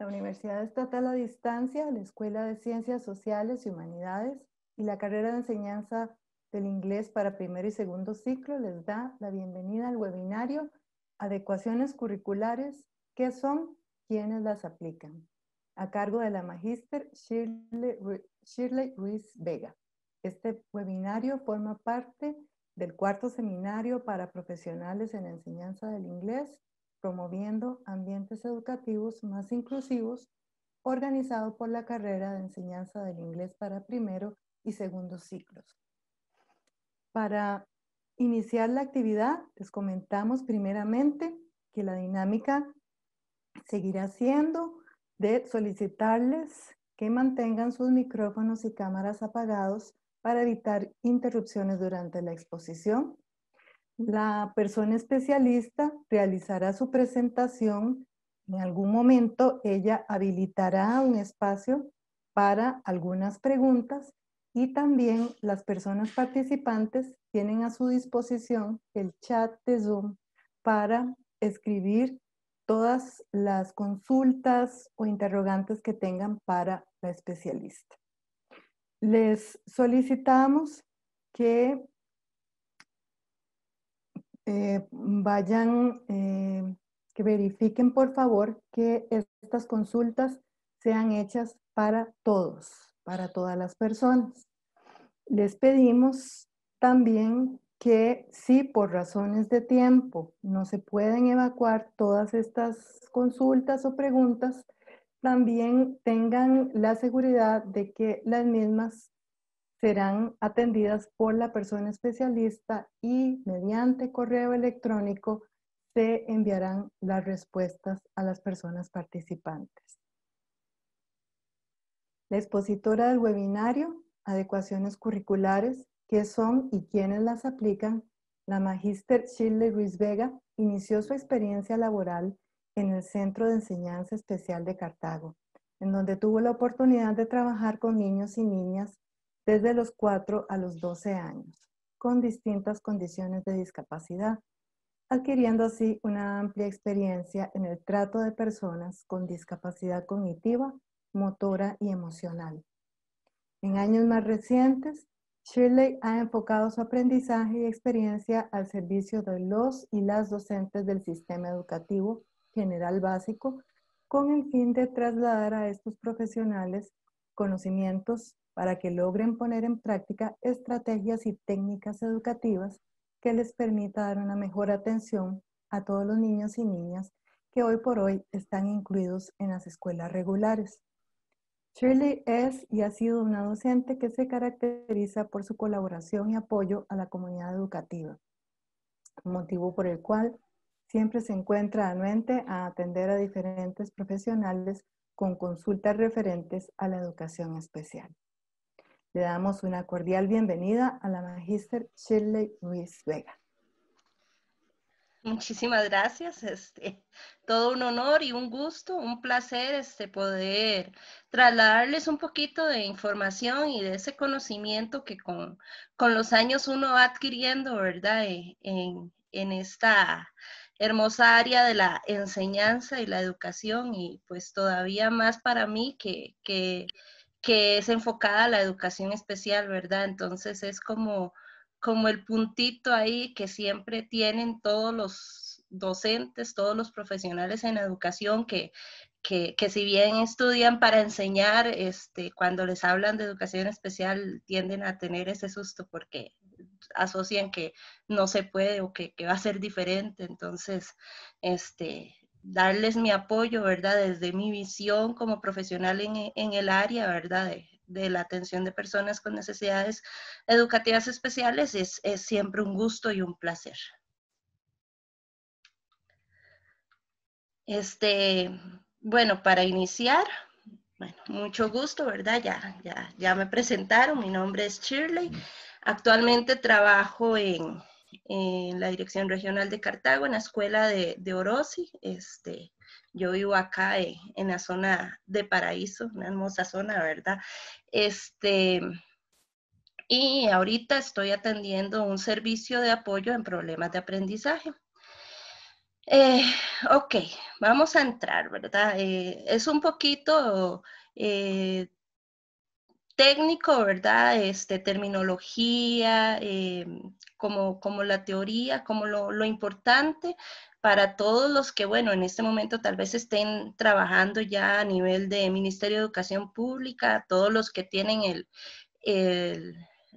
la Universidad Estatal a Distancia, la Escuela de Ciencias Sociales y Humanidades y la carrera de enseñanza del inglés para Primer y segundo ciclo les da la bienvenida al webinario Adecuaciones curriculares, ¿qué son? ¿Quiénes las aplican? A cargo de la magíster Shirley, Shirley Ruiz Vega. Este webinario forma parte del cuarto seminario para profesionales en enseñanza del inglés promoviendo ambientes educativos más inclusivos, organizado por la carrera de enseñanza del inglés para primero y segundo ciclos. Para iniciar la actividad, les comentamos primeramente que la dinámica seguirá siendo de solicitarles que mantengan sus micrófonos y cámaras apagados para evitar interrupciones durante la exposición. La persona especialista realizará su presentación. En algún momento ella habilitará un espacio para algunas preguntas y también las personas participantes tienen a su disposición el chat de Zoom para escribir todas las consultas o interrogantes que tengan para la especialista. Les solicitamos que eh, vayan, eh, que verifiquen por favor que estas consultas sean hechas para todos, para todas las personas. Les pedimos también que si por razones de tiempo no se pueden evacuar todas estas consultas o preguntas, también tengan la seguridad de que las mismas serán atendidas por la persona especialista y mediante correo electrónico se enviarán las respuestas a las personas participantes. La expositora del webinario, adecuaciones curriculares, qué son y quiénes las aplican, la magíster Shirley Ruiz Vega inició su experiencia laboral en el Centro de Enseñanza Especial de Cartago, en donde tuvo la oportunidad de trabajar con niños y niñas desde los 4 a los 12 años, con distintas condiciones de discapacidad, adquiriendo así una amplia experiencia en el trato de personas con discapacidad cognitiva, motora y emocional. En años más recientes, Shirley ha enfocado su aprendizaje y experiencia al servicio de los y las docentes del sistema educativo general básico con el fin de trasladar a estos profesionales conocimientos, para que logren poner en práctica estrategias y técnicas educativas que les permita dar una mejor atención a todos los niños y niñas que hoy por hoy están incluidos en las escuelas regulares. Shirley es y ha sido una docente que se caracteriza por su colaboración y apoyo a la comunidad educativa, motivo por el cual siempre se encuentra anuente a atender a diferentes profesionales con consultas referentes a la educación especial. Le damos una cordial bienvenida a la Magíster Shirley Ruiz Vega. Muchísimas gracias, este, todo un honor y un gusto, un placer este, poder trasladarles un poquito de información y de ese conocimiento que con, con los años uno va adquiriendo, ¿verdad? E, en, esta hermosa área de la enseñanza y la educación y pues todavía más para mí que que es enfocada a la educación especial, ¿verdad? Entonces es como, como el puntito ahí que siempre tienen todos los docentes, todos los profesionales en educación que, si bien estudian para enseñar, este, cuando les hablan de educación especial tienden a tener ese susto porque asocian que no se puede o que, que va a ser diferente. Entonces, este, darles mi apoyo, ¿verdad? Desde mi visión como profesional en, e, el área, ¿verdad? De, la atención de personas con necesidades educativas especiales es, siempre un gusto y un placer. Este, bueno, para iniciar, mucho gusto, ¿verdad? Ya, ya, ya me presentaron, mi nombre es Shirley. Actualmente trabajo en, en la Dirección Regional de Cartago, en la Escuela de, de Orosi. Este, yo vivo acá eh, en la zona de Paraíso, una hermosa zona, ¿verdad? Este, y ahorita estoy atendiendo un servicio de apoyo en problemas de aprendizaje. Eh, ok, vamos a entrar, ¿verdad? Eh, es un poquito técnico, ¿verdad? Este, terminología, em, como, como la teoría, como lo, importante para todos los que, bueno, en este momento tal vez estén trabajando ya a nivel de Ministerio de Educación Pública, todos los que tienen el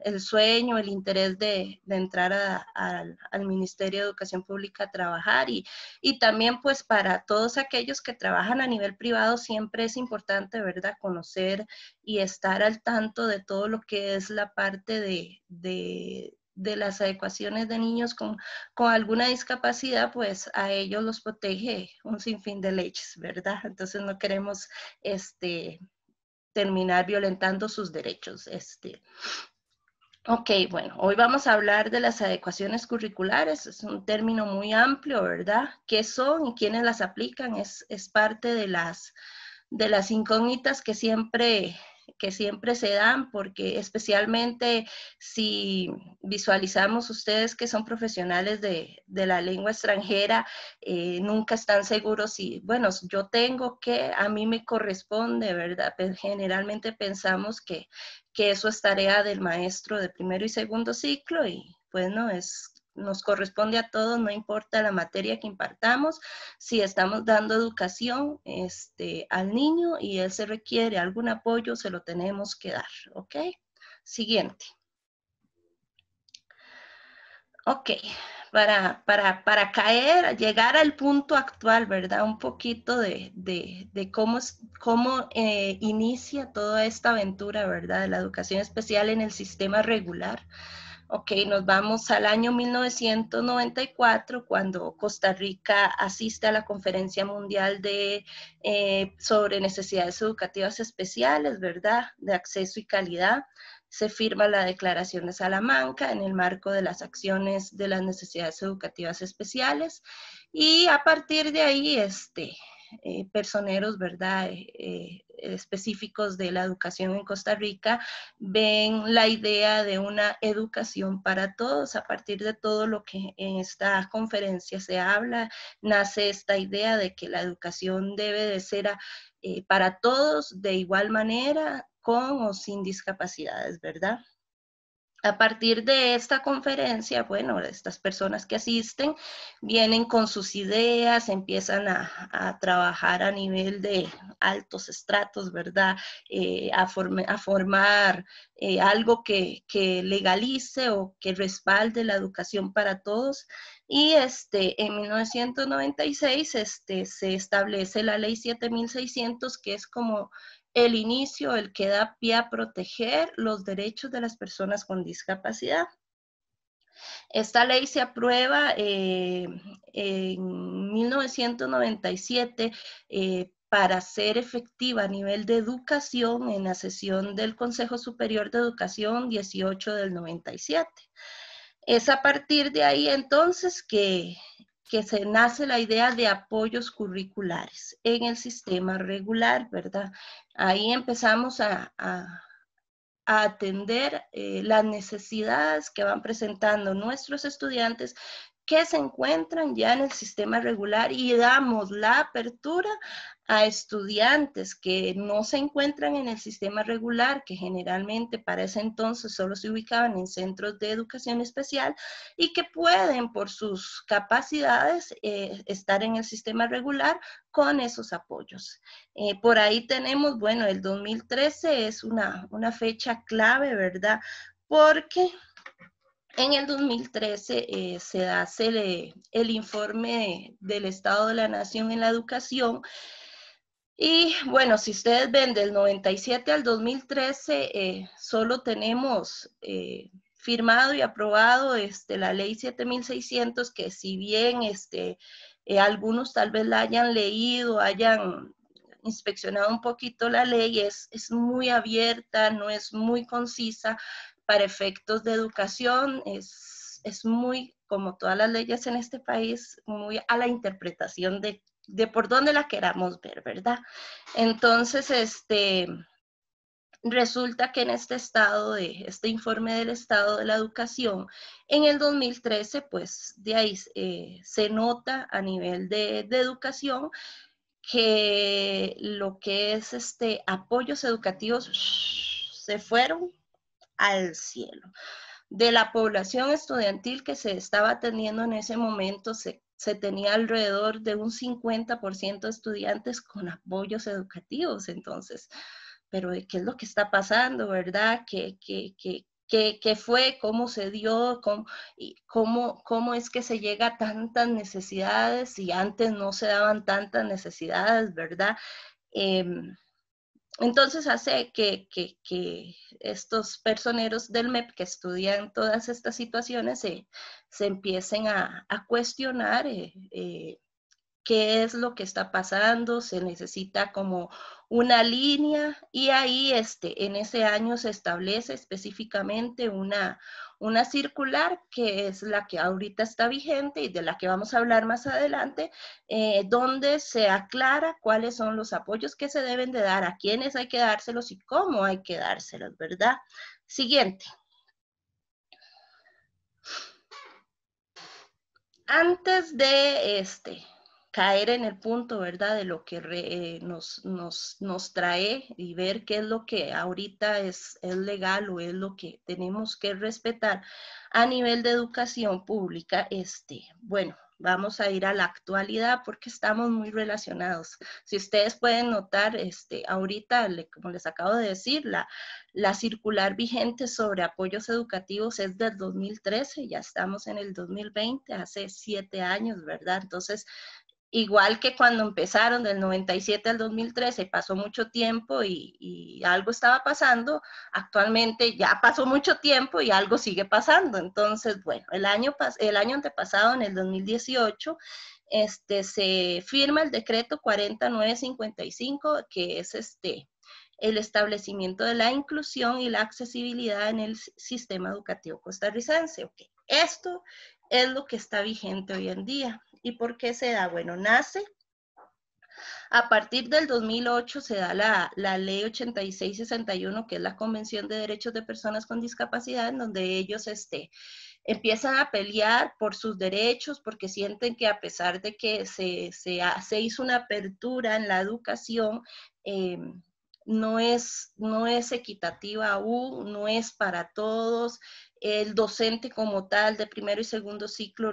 el sueño, el interés de, entrar al Ministerio de Educación Pública a trabajar y, también pues para todos aquellos que trabajan a nivel privado siempre es importante, ¿verdad?, conocer y estar al tanto de todo lo que es la parte de, de las adecuaciones de niños con, con, alguna discapacidad, pues a ellos los protege un sinfín de leyes, ¿verdad? Entonces no queremos este, terminar violentando sus derechos. Este. Ok, bueno, hoy vamos a hablar de las adecuaciones curriculares, es un término muy amplio, ¿verdad? ¿Qué son y quiénes las aplican? Es, es parte de las, de las incógnitas que siempre que siempre se dan, porque especialmente si visualizamos ustedes que son profesionales de, la lengua extranjera, eh, nunca están seguros si, bueno, yo tengo que, a mí me corresponde, ¿verdad? Generalmente pensamos que, eso es tarea del maestro de primero y segundo ciclo y pues no, es nos corresponde a todos, no importa la materia que impartamos, si estamos dando educación este, al niño y él se requiere algún apoyo, se lo tenemos que dar, ¿ok? Siguiente. Ok, para, para, caer, llegar al punto actual, ¿verdad? Un poquito de, de, cómo, eh, inicia toda esta aventura, ¿verdad? De la educación especial en el sistema regular Ok, nos vamos al año 1994, cuando Costa Rica asiste a la Conferencia Mundial de, eh, sobre Necesidades Educativas Especiales, ¿verdad? De acceso y calidad. Se firma la Declaración de Salamanca en el marco de las acciones de las necesidades educativas especiales. Y a partir de ahí, este, eh, personeros, ¿verdad? Eh, eh, específicos de la educación en Costa Rica, ven la idea de una educación para todos. A partir de todo lo que en esta conferencia se habla, nace esta idea de que la educación debe de ser ah, para todos de igual manera, con o sin discapacidades, ¿verdad? A partir de esta conferencia, bueno, estas personas que asisten vienen con sus ideas, empiezan a, trabajar a nivel de altos estratos, ¿verdad? Eh, a, formar eh, algo que, legalice o que respalde la educación para todos. Y este, en 1996 este, se establece la ley 7600, que es como el inicio, el que da pie a proteger los derechos de las personas con discapacidad. Esta ley se aprueba eh, en 1997 eh, para ser efectiva a nivel de educación en la sesión del Consejo Superior de Educación 18 del 97. Es a partir de ahí entonces que, que se nace la idea de apoyos curriculares en el sistema regular, ¿verdad? Ahí empezamos a, atender eh, las necesidades que van presentando nuestros estudiantes que se encuentran ya en el sistema regular y damos la apertura a estudiantes que no se encuentran en el sistema regular, que generalmente para ese entonces solo se ubicaban en centros de educación especial y que pueden por sus capacidades eh, estar en el sistema regular con esos apoyos. Eh, por ahí tenemos, bueno, el 2013 es una, una fecha clave, ¿verdad? Porque en el 2013 eh, se hace el, eh, informe del Estado de la Nación en la Educación y bueno, si ustedes ven del 97 al 2013, eh, solo tenemos firmado y aprobado este, la ley 7600, que si bien este, algunos tal vez la hayan leído, hayan inspeccionado un poquito la ley, es, es muy abierta, no es muy concisa, para efectos de educación es, muy, como todas las leyes en este país, muy a la interpretación de, por dónde la queramos ver, ¿verdad? Entonces, este, resulta que en este estado de este informe del estado de la educación en el 2013 pues de ahí eh, se nota a nivel de, de, educación que lo que es este apoyos educativos se fueron al cielo. De la población estudiantil que se estaba teniendo en ese momento, se, se tenía alrededor de un 50% de estudiantes con apoyos educativos. Entonces, pero eh, ¿qué es lo que está pasando, verdad? ¿Qué, fue? ¿Cómo se dio? Cómo, ¿Cómo, cómo, es que se llega a tantas necesidades y antes no se daban tantas necesidades, verdad? Em, entonces hace que, estos personeros del MEP que estudian todas estas situaciones se empiecen a, cuestionar eh, eh, qué es lo que está pasando, se necesita como una línea y ahí este, en ese año se establece específicamente una, una circular que es la que ahorita está vigente y de la que vamos a hablar más adelante, eh, donde se aclara cuáles son los apoyos que se deben de dar, a quiénes hay que dárselos y cómo hay que dárselos, ¿verdad? Siguiente. Antes de este, caer en el punto, ¿verdad? De lo que eh, nos, nos, nos, trae y ver qué es lo que ahorita es, es legal o es lo que tenemos que respetar a nivel de educación pública, este, bueno, vamos a ir a la actualidad porque estamos muy relacionados. Si ustedes pueden notar, este, ahorita, como les acabo de decir, la, la circular vigente sobre apoyos educativos es del 2013, ya estamos en el 2020, hace siete años, ¿verdad? Entonces, Igual que cuando empezaron del 97 al 2013, pasó mucho tiempo y, algo estaba pasando, actualmente ya pasó mucho tiempo y algo sigue pasando. Entonces, bueno, el año, el año antepasado, en el 2018, este, se firma el decreto 4955, que es este, el establecimiento de la inclusión y la accesibilidad en el sistema educativo costarricense. Esto es lo que está vigente hoy en día. ¿Y por qué se da? Bueno, nace a partir del 2008 se da la, la, ley 8661, que es la Convención de Derechos de Personas con Discapacidad, en donde ellos este, empiezan a pelear por sus derechos, porque sienten que a pesar de que se, se, hizo una apertura en la educación, em, no es, no es equitativa aún, no es para todos, el docente como tal de primero y segundo ciclo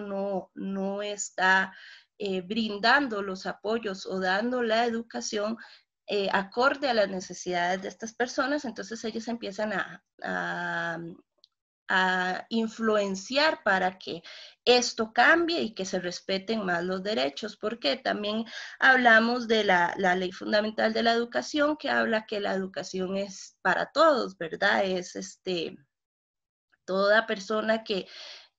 no, está eh, brindando los apoyos o dando la educación eh, acorde a las necesidades de estas personas, entonces ellos empiezan a, mm, a, influenciar para que esto cambie y que se respeten más los derechos, porque también hablamos de la, la ley fundamental de la educación que habla que la educación es para todos, ¿verdad? Es este toda persona que,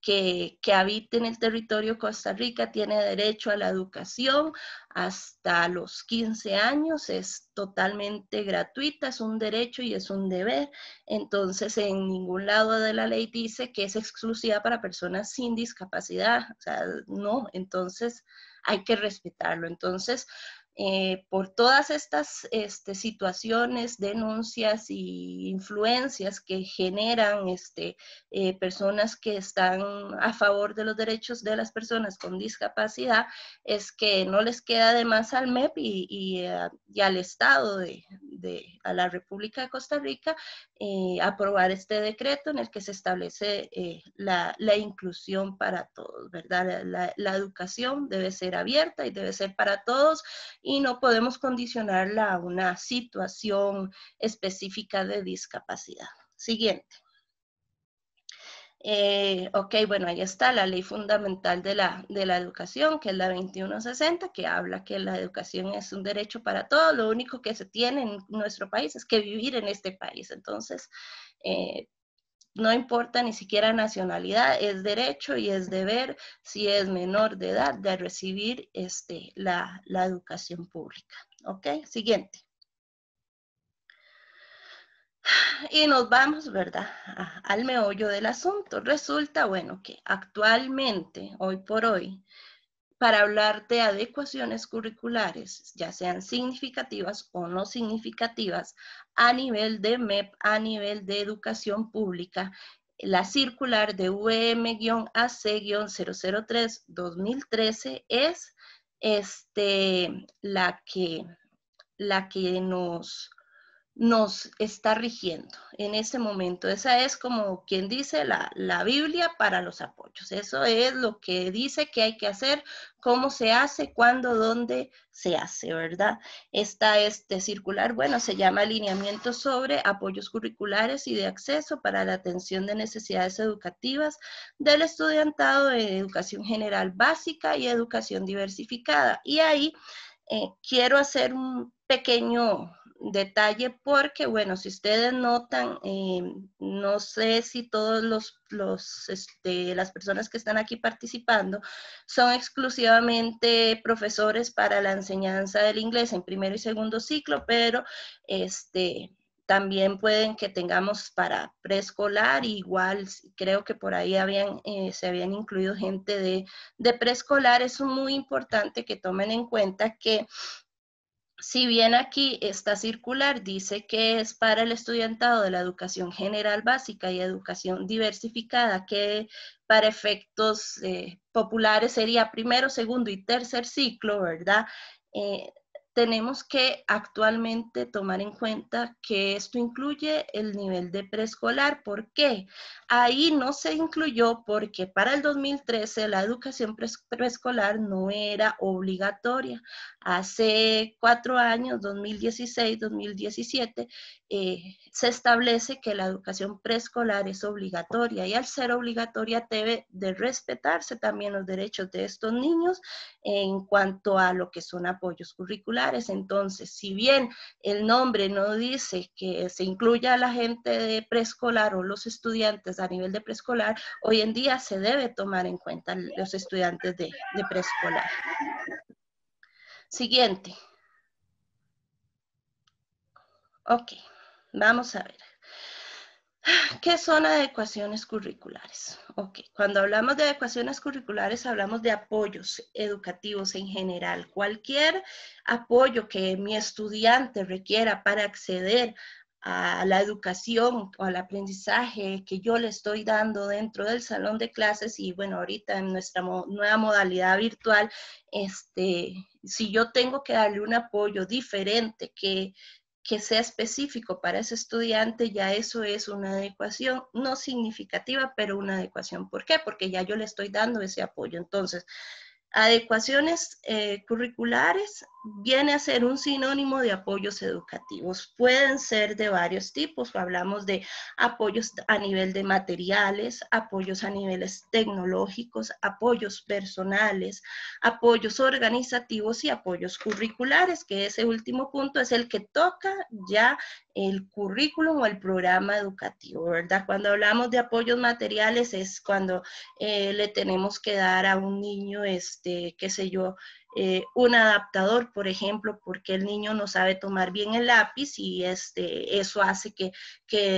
que, habite en el territorio de Costa Rica tiene derecho a la educación hasta los 15 años, es totalmente gratuita, es un derecho y es un deber. Entonces, en ningún lado de la ley dice que es exclusiva para personas sin discapacidad, o sea, no, entonces hay que respetarlo. Entonces, eh, por todas estas este, situaciones, denuncias e influencias que generan este, eh, personas que están a favor de los derechos de las personas con discapacidad, es que no les queda de más al MEP y, eh, al Estado de, a la República de Costa Rica aprobar este decreto en el que se establece la, inclusión para todos, ¿verdad? la educación debe ser abierta y debe ser para todos y no podemos condicionarla a una situación específica de discapacidad. Siguiente. Eh, ok, bueno, ahí está la ley fundamental de la, educación, que es la 2160, que habla que la educación es un derecho para todos. Lo único que se tiene en nuestro país es que vivir en este país. Entonces, eh, no importa ni siquiera nacionalidad, es derecho y es deber, si es menor de edad, de recibir este, la, educación pública. ¿Ok? Siguiente. Y nos vamos, ¿verdad? al meollo del asunto. Resulta, bueno, que actualmente, hoy por hoy, para hablar de adecuaciones curriculares, ya sean significativas o no significativas, a nivel de MEP, a nivel de educación pública, la circular de VM-AC-003-2013 es este, la, que, la que nos nos está rigiendo en ese momento. Esa es como quien dice la, Biblia para los apoyos. Eso es lo que dice que hay que hacer, cómo se hace, cuándo, dónde se hace, ¿verdad? Esta este circular, bueno, se llama alineamiento sobre apoyos curriculares y de acceso para la atención de necesidades educativas del estudiantado de educación general básica y educación diversificada. Y ahí eh, quiero hacer un pequeño detalle porque, bueno, si ustedes notan, em, no sé si todos los, este, las personas que están aquí participando son exclusivamente profesores para la enseñanza del inglés en primero y segundo ciclo, pero este, también pueden que tengamos para preescolar, igual creo que por ahí habían, eh, se habían incluido gente de, de preescolar. Es muy importante que tomen en cuenta que si bien aquí está circular dice que es para el estudiantado de la educación general básica y educación diversificada, que para efectos eh, populares sería primero, segundo y tercer ciclo, ¿verdad? Eh, tenemos que actualmente tomar en cuenta que esto incluye el nivel de preescolar. ¿Por qué? Ahí no se incluyó porque para el 2013 la educación preescolar no era obligatoria. Hace cuatro años, 2016-2017, eh, se establece que la educación preescolar es obligatoria y al ser obligatoria debe de respetarse también los derechos de estos niños en cuanto a lo que son apoyos curriculares. Entonces, si bien el nombre no dice que se incluya a la gente de preescolar o los estudiantes a nivel de preescolar, hoy en día se debe tomar en cuenta los estudiantes de preescolar. Siguiente. Ok, vamos a ver. ¿Qué son adecuaciones curriculares? Ok, cuando hablamos de adecuaciones curriculares hablamos de apoyos educativos en general. Cualquier apoyo que mi estudiante requiera para acceder a la educación o al aprendizaje que yo le estoy dando dentro del salón de clases y bueno, ahorita en nuestra nueva modalidad virtual, este, si yo tengo que darle un apoyo diferente que, sea específico para ese estudiante, ya eso es una adecuación, no significativa, pero una adecuación. ¿Por qué? Porque ya yo le estoy dando ese apoyo. Entonces, adecuaciones eh, curriculares viene a ser un sinónimo de apoyos educativos. Pueden ser de varios tipos. Hablamos de apoyos a nivel de materiales, apoyos a niveles tecnológicos, apoyos personales, apoyos organizativos y apoyos curriculares, que ese último punto es el que toca ya el currículum o el programa educativo, ¿verdad? Cuando hablamos de apoyos materiales es cuando eh, le tenemos que dar a un niño, este, qué sé yo, eh, un adaptador, por ejemplo, porque el niño no sabe tomar bien el lápiz y este, eso hace que,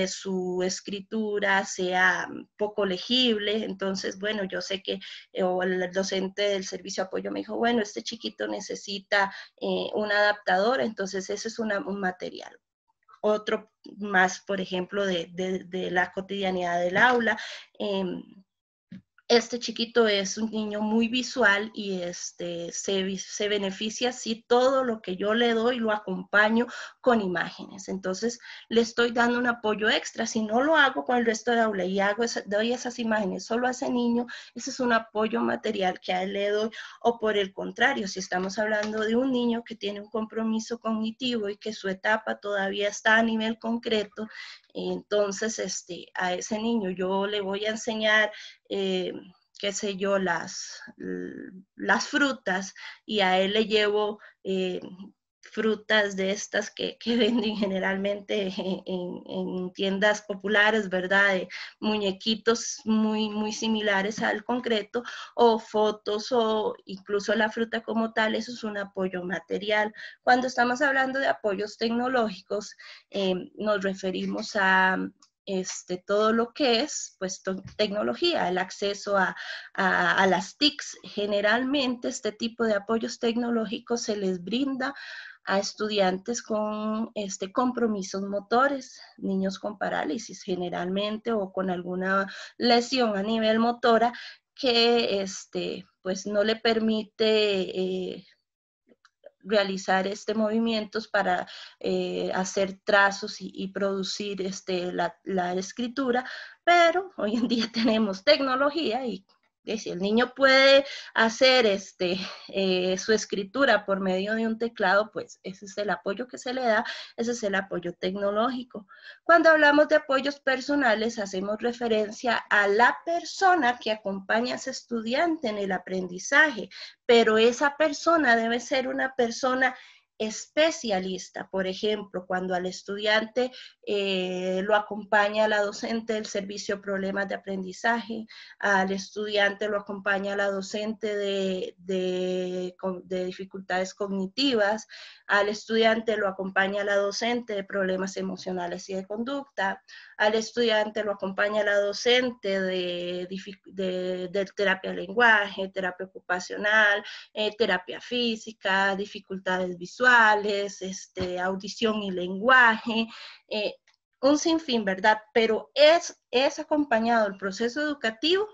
su escritura sea poco legible. Entonces, bueno, yo sé que eh, el docente del servicio de apoyo me dijo, bueno, este chiquito necesita eh, un adaptador, entonces ese es un material otro más, por ejemplo, de, de, de la cotidianidad del aula. Em, este chiquito es un niño muy visual y este, se, se, beneficia si todo lo que yo le doy lo acompaño con imágenes. Entonces, le estoy dando un apoyo extra. Si no lo hago con el resto de aula y hago doy esas imágenes solo a ese niño, ese es un apoyo material que a él le doy. O por el contrario, si estamos hablando de un niño que tiene un compromiso cognitivo y que su etapa todavía está a nivel concreto, entonces, este, a ese niño yo le voy a enseñar, eh, qué sé yo, las, las frutas y a él le llevo eh, frutas de estas que, venden generalmente en, tiendas populares, ¿verdad? muñequitos muy, muy similares al concreto o fotos o incluso la fruta como tal, eso es un apoyo material. Cuando estamos hablando de apoyos tecnológicos, em, nos referimos a este, todo lo que es pues, tecnología, el acceso a, las TICs. Generalmente este tipo de apoyos tecnológicos se les brinda a estudiantes con este, compromisos motores, niños con parálisis generalmente o con alguna lesión a nivel motora que este, pues no le permite eh, realizar este movimientos para eh, hacer trazos y, producir este, la escritura, pero hoy en día tenemos tecnología y si el niño puede hacer este, eh, su escritura por medio de un teclado, pues ese es el apoyo que se le da, ese es el apoyo tecnológico. Cuando hablamos de apoyos personales, hacemos referencia a la persona que acompaña a ese estudiante en el aprendizaje, pero esa persona debe ser una persona especialista. Por ejemplo, cuando al estudiante eh, lo acompaña la docente del servicio problemas de aprendizaje, al estudiante lo acompaña la docente de, dificultades cognitivas, al estudiante lo acompaña la docente de problemas emocionales y de conducta, al estudiante lo acompaña la docente de, de, de terapia lenguaje, terapia ocupacional, eh, terapia física, dificultades visuales este, audición y lenguaje, eh, un sinfín, ¿verdad? Pero es, es acompañado el proceso educativo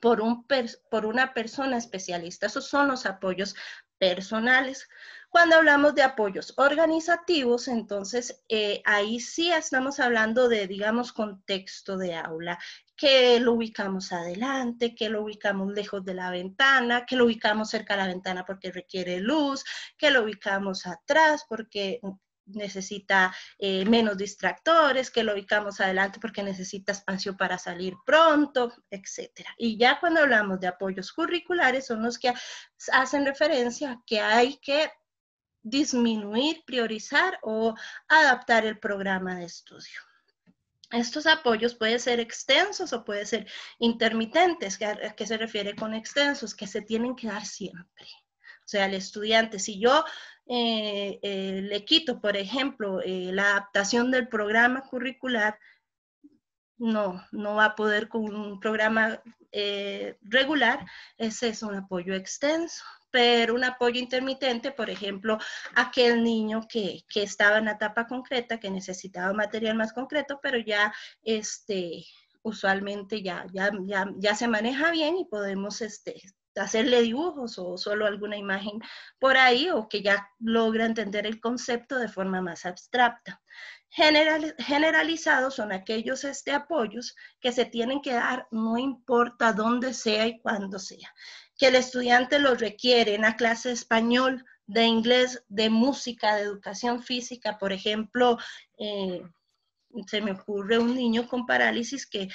por, un por una persona especialista. Esos son los apoyos personales. Cuando hablamos de apoyos organizativos, entonces eh, ahí sí estamos hablando de, digamos, contexto de aula, que lo ubicamos adelante, que lo ubicamos lejos de la ventana, que lo ubicamos cerca de la ventana porque requiere luz, que lo ubicamos atrás porque necesita eh, menos distractores, que lo ubicamos adelante porque necesita espacio para salir pronto, etc. Y ya cuando hablamos de apoyos curriculares son los que hacen referencia a que hay que disminuir, priorizar o adaptar el programa de estudio. Estos apoyos pueden ser extensos o pueden ser intermitentes. ¿A qué se refiere con extensos? Que se tienen que dar siempre. O sea, el estudiante, si yo eh, eh, le quito, por ejemplo, eh, la adaptación del programa curricular, no, no va a poder con un programa regular. Ese es un apoyo extenso pero un apoyo intermitente, por ejemplo, aquel niño que, que estaba en la etapa concreta, que necesitaba material más concreto, pero ya este, usualmente ya, ya, ya, ya se maneja bien y podemos este, hacerle dibujos o solo alguna imagen por ahí o que ya logra entender el concepto de forma más abstracta. General, generalizados son aquellos este, apoyos que se tienen que dar no importa dónde sea y cuándo sea que el estudiante lo requiere, una clase de español, de inglés, de música, de educación física, por ejemplo, eh, se me ocurre un niño con parálisis que,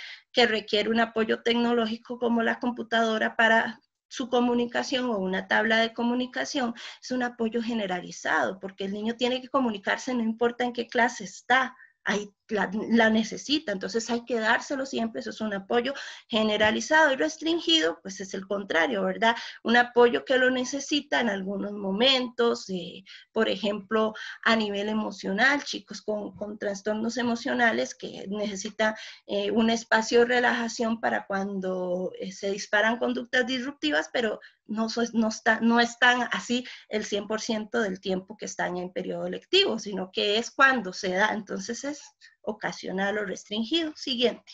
requiere un apoyo tecnológico como la computadora para su comunicación o una tabla de comunicación es un apoyo generalizado, porque el niño tiene que comunicarse no importa en qué clase está. Hay la, necesita, entonces hay que dárselo siempre, eso es un apoyo generalizado y restringido, pues es el contrario, ¿verdad? Un apoyo que lo necesita en algunos momentos, eh, por ejemplo, a nivel emocional, chicos con, trastornos emocionales que necesitan eh, un espacio de relajación para cuando eh, se disparan conductas disruptivas, pero no, no, no están así el 100% del tiempo que están en periodo lectivo, sino que es cuando se da, entonces es ocasional o restringido. Siguiente.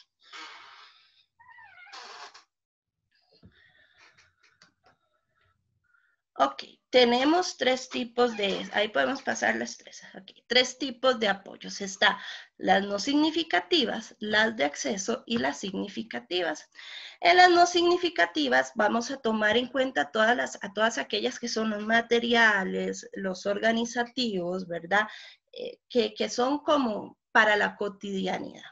Ok, tenemos tres tipos de, ahí podemos pasar las tres, Ok, tres tipos de apoyos. Está las no significativas, las de acceso y las significativas. En las no significativas vamos a tomar en cuenta todas las, a todas aquellas que son los materiales, los organizativos, ¿verdad? Eh, que, que son como para la cotidianidad.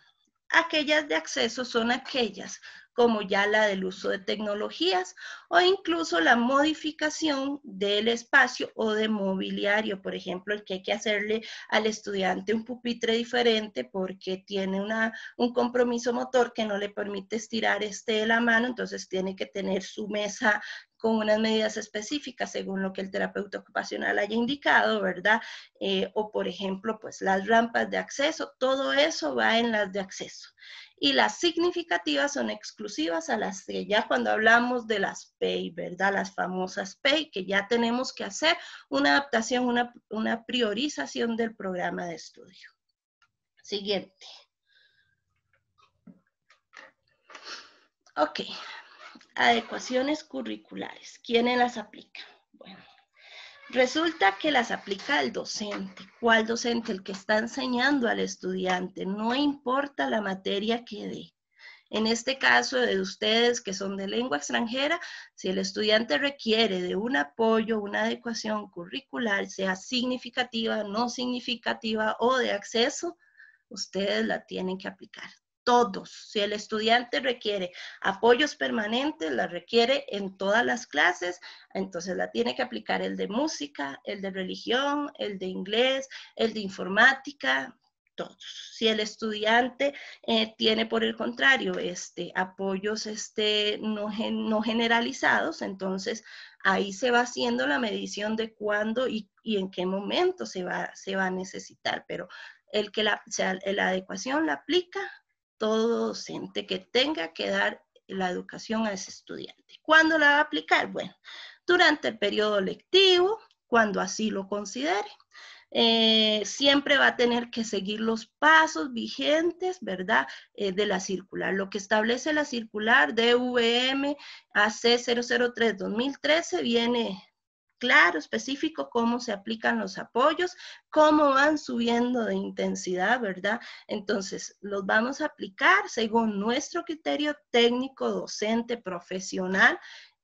Aquellas de acceso son aquellas como ya la del uso de tecnologías o incluso la modificación del espacio o de mobiliario, por ejemplo, el que hay que hacerle al estudiante un pupitre diferente porque tiene un compromiso motor que no le permite estirar este de la mano, entonces tiene que tener su mesa con unas medidas específicas según lo que el terapeuta ocupacional haya indicado, ¿verdad? Eh, o por ejemplo, pues las rampas de acceso, todo eso va en las de acceso. Y las significativas son exclusivas a las que ya cuando hablamos de las PEI, ¿verdad? Las famosas PEI, que ya tenemos que hacer una adaptación, una, una priorización del programa de estudio. Siguiente. Ok, adecuaciones curriculares. ¿Quiénes las aplican? Bueno, resulta que las aplica el docente. ¿Cuál docente? El que está enseñando al estudiante. No importa la materia que dé. En este caso de ustedes que son de lengua extranjera, si el estudiante requiere de un apoyo, una adecuación curricular, sea significativa, no significativa o de acceso, ustedes la tienen que aplicar todos. Si el estudiante requiere apoyos permanentes, la requiere en todas las clases, entonces la tiene que aplicar el de música, el de religión, el de inglés, el de informática, todos. Si el estudiante eh, tiene, por el contrario, este, apoyos este, no, generalizados, entonces ahí se va haciendo la medición de cuándo y, en qué momento se va, a necesitar, pero el que la, la adecuación la aplica todo docente que tenga que dar la educación a ese estudiante. ¿Cuándo la va a aplicar? Bueno, durante el periodo lectivo, cuando así lo considere. Eh, siempre va a tener que seguir los pasos vigentes, ¿verdad? Eh, de la circular. Lo que establece la circular DVM AC003-2013 viene claro, específico, cómo se aplican los apoyos, cómo van subiendo de intensidad, ¿verdad? Entonces, los vamos a aplicar según nuestro criterio técnico, docente, profesional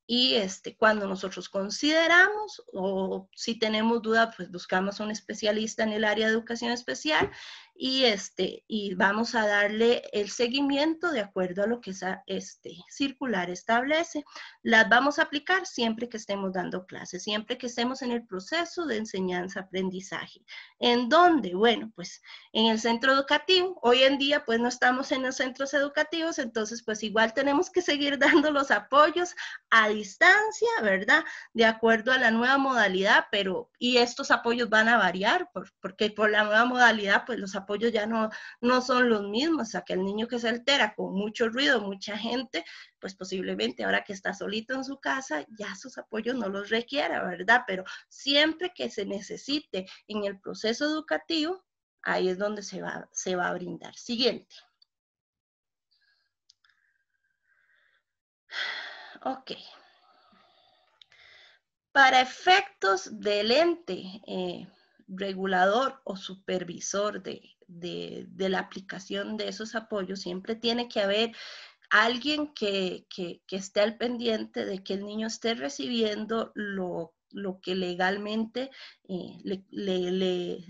y este, cuando nosotros consideramos o si tenemos duda, pues buscamos a un especialista en el área de educación especial y, este, y vamos a darle el seguimiento de acuerdo a lo que esa este, circular establece. Las vamos a aplicar siempre que estemos dando clases, siempre que estemos en el proceso de enseñanza-aprendizaje. ¿En dónde? Bueno, pues en el centro educativo. Hoy en día pues no estamos en los centros educativos, entonces pues igual tenemos que seguir dando los apoyos a distancia, ¿verdad? De acuerdo a la nueva modalidad, pero y estos apoyos van a variar porque por la nueva modalidad pues los apoyos apoyos ya no, no son los mismos. O sea, que el niño que se altera con mucho ruido, mucha gente, pues posiblemente ahora que está solito en su casa, ya sus apoyos no los requiera, ¿verdad? Pero siempre que se necesite en el proceso educativo, ahí es donde se va, se va a brindar. Siguiente. Ok. Para efectos del ente eh, regulador o supervisor de, de, la aplicación de esos apoyos, siempre tiene que haber alguien que, esté al pendiente de que el niño esté recibiendo lo, lo que legalmente eh,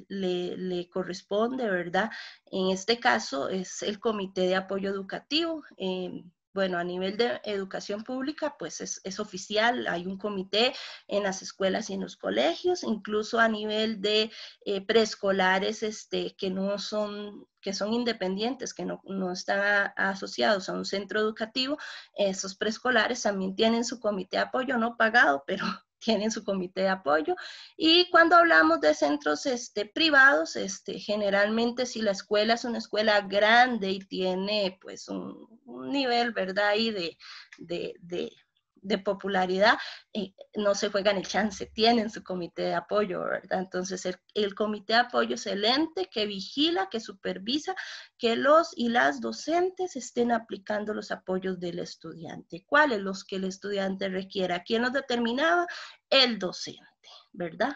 le, corresponde, ¿verdad? En este caso es el Comité de Apoyo Educativo. Em, bueno, a nivel de educación pública, pues es, oficial, hay un comité en las escuelas y en los colegios, incluso a nivel de eh, preescolares este, que no son que son independientes, que no, están asociados a un centro educativo, esos preescolares también tienen su comité de apoyo, no pagado, pero tienen su comité de apoyo. Y cuando hablamos de centros este, privados, este, generalmente si la escuela es una escuela grande y tiene pues un, un nivel, ¿verdad? Y de, popularidad, no se juegan el chance, tienen su comité de apoyo, ¿verdad? Entonces, el, comité de apoyo es el ente que vigila, que supervisa que los y las docentes estén aplicando los apoyos del estudiante. ¿Cuáles los que el estudiante requiera? ¿Quién los determinaba? El docente, ¿verdad?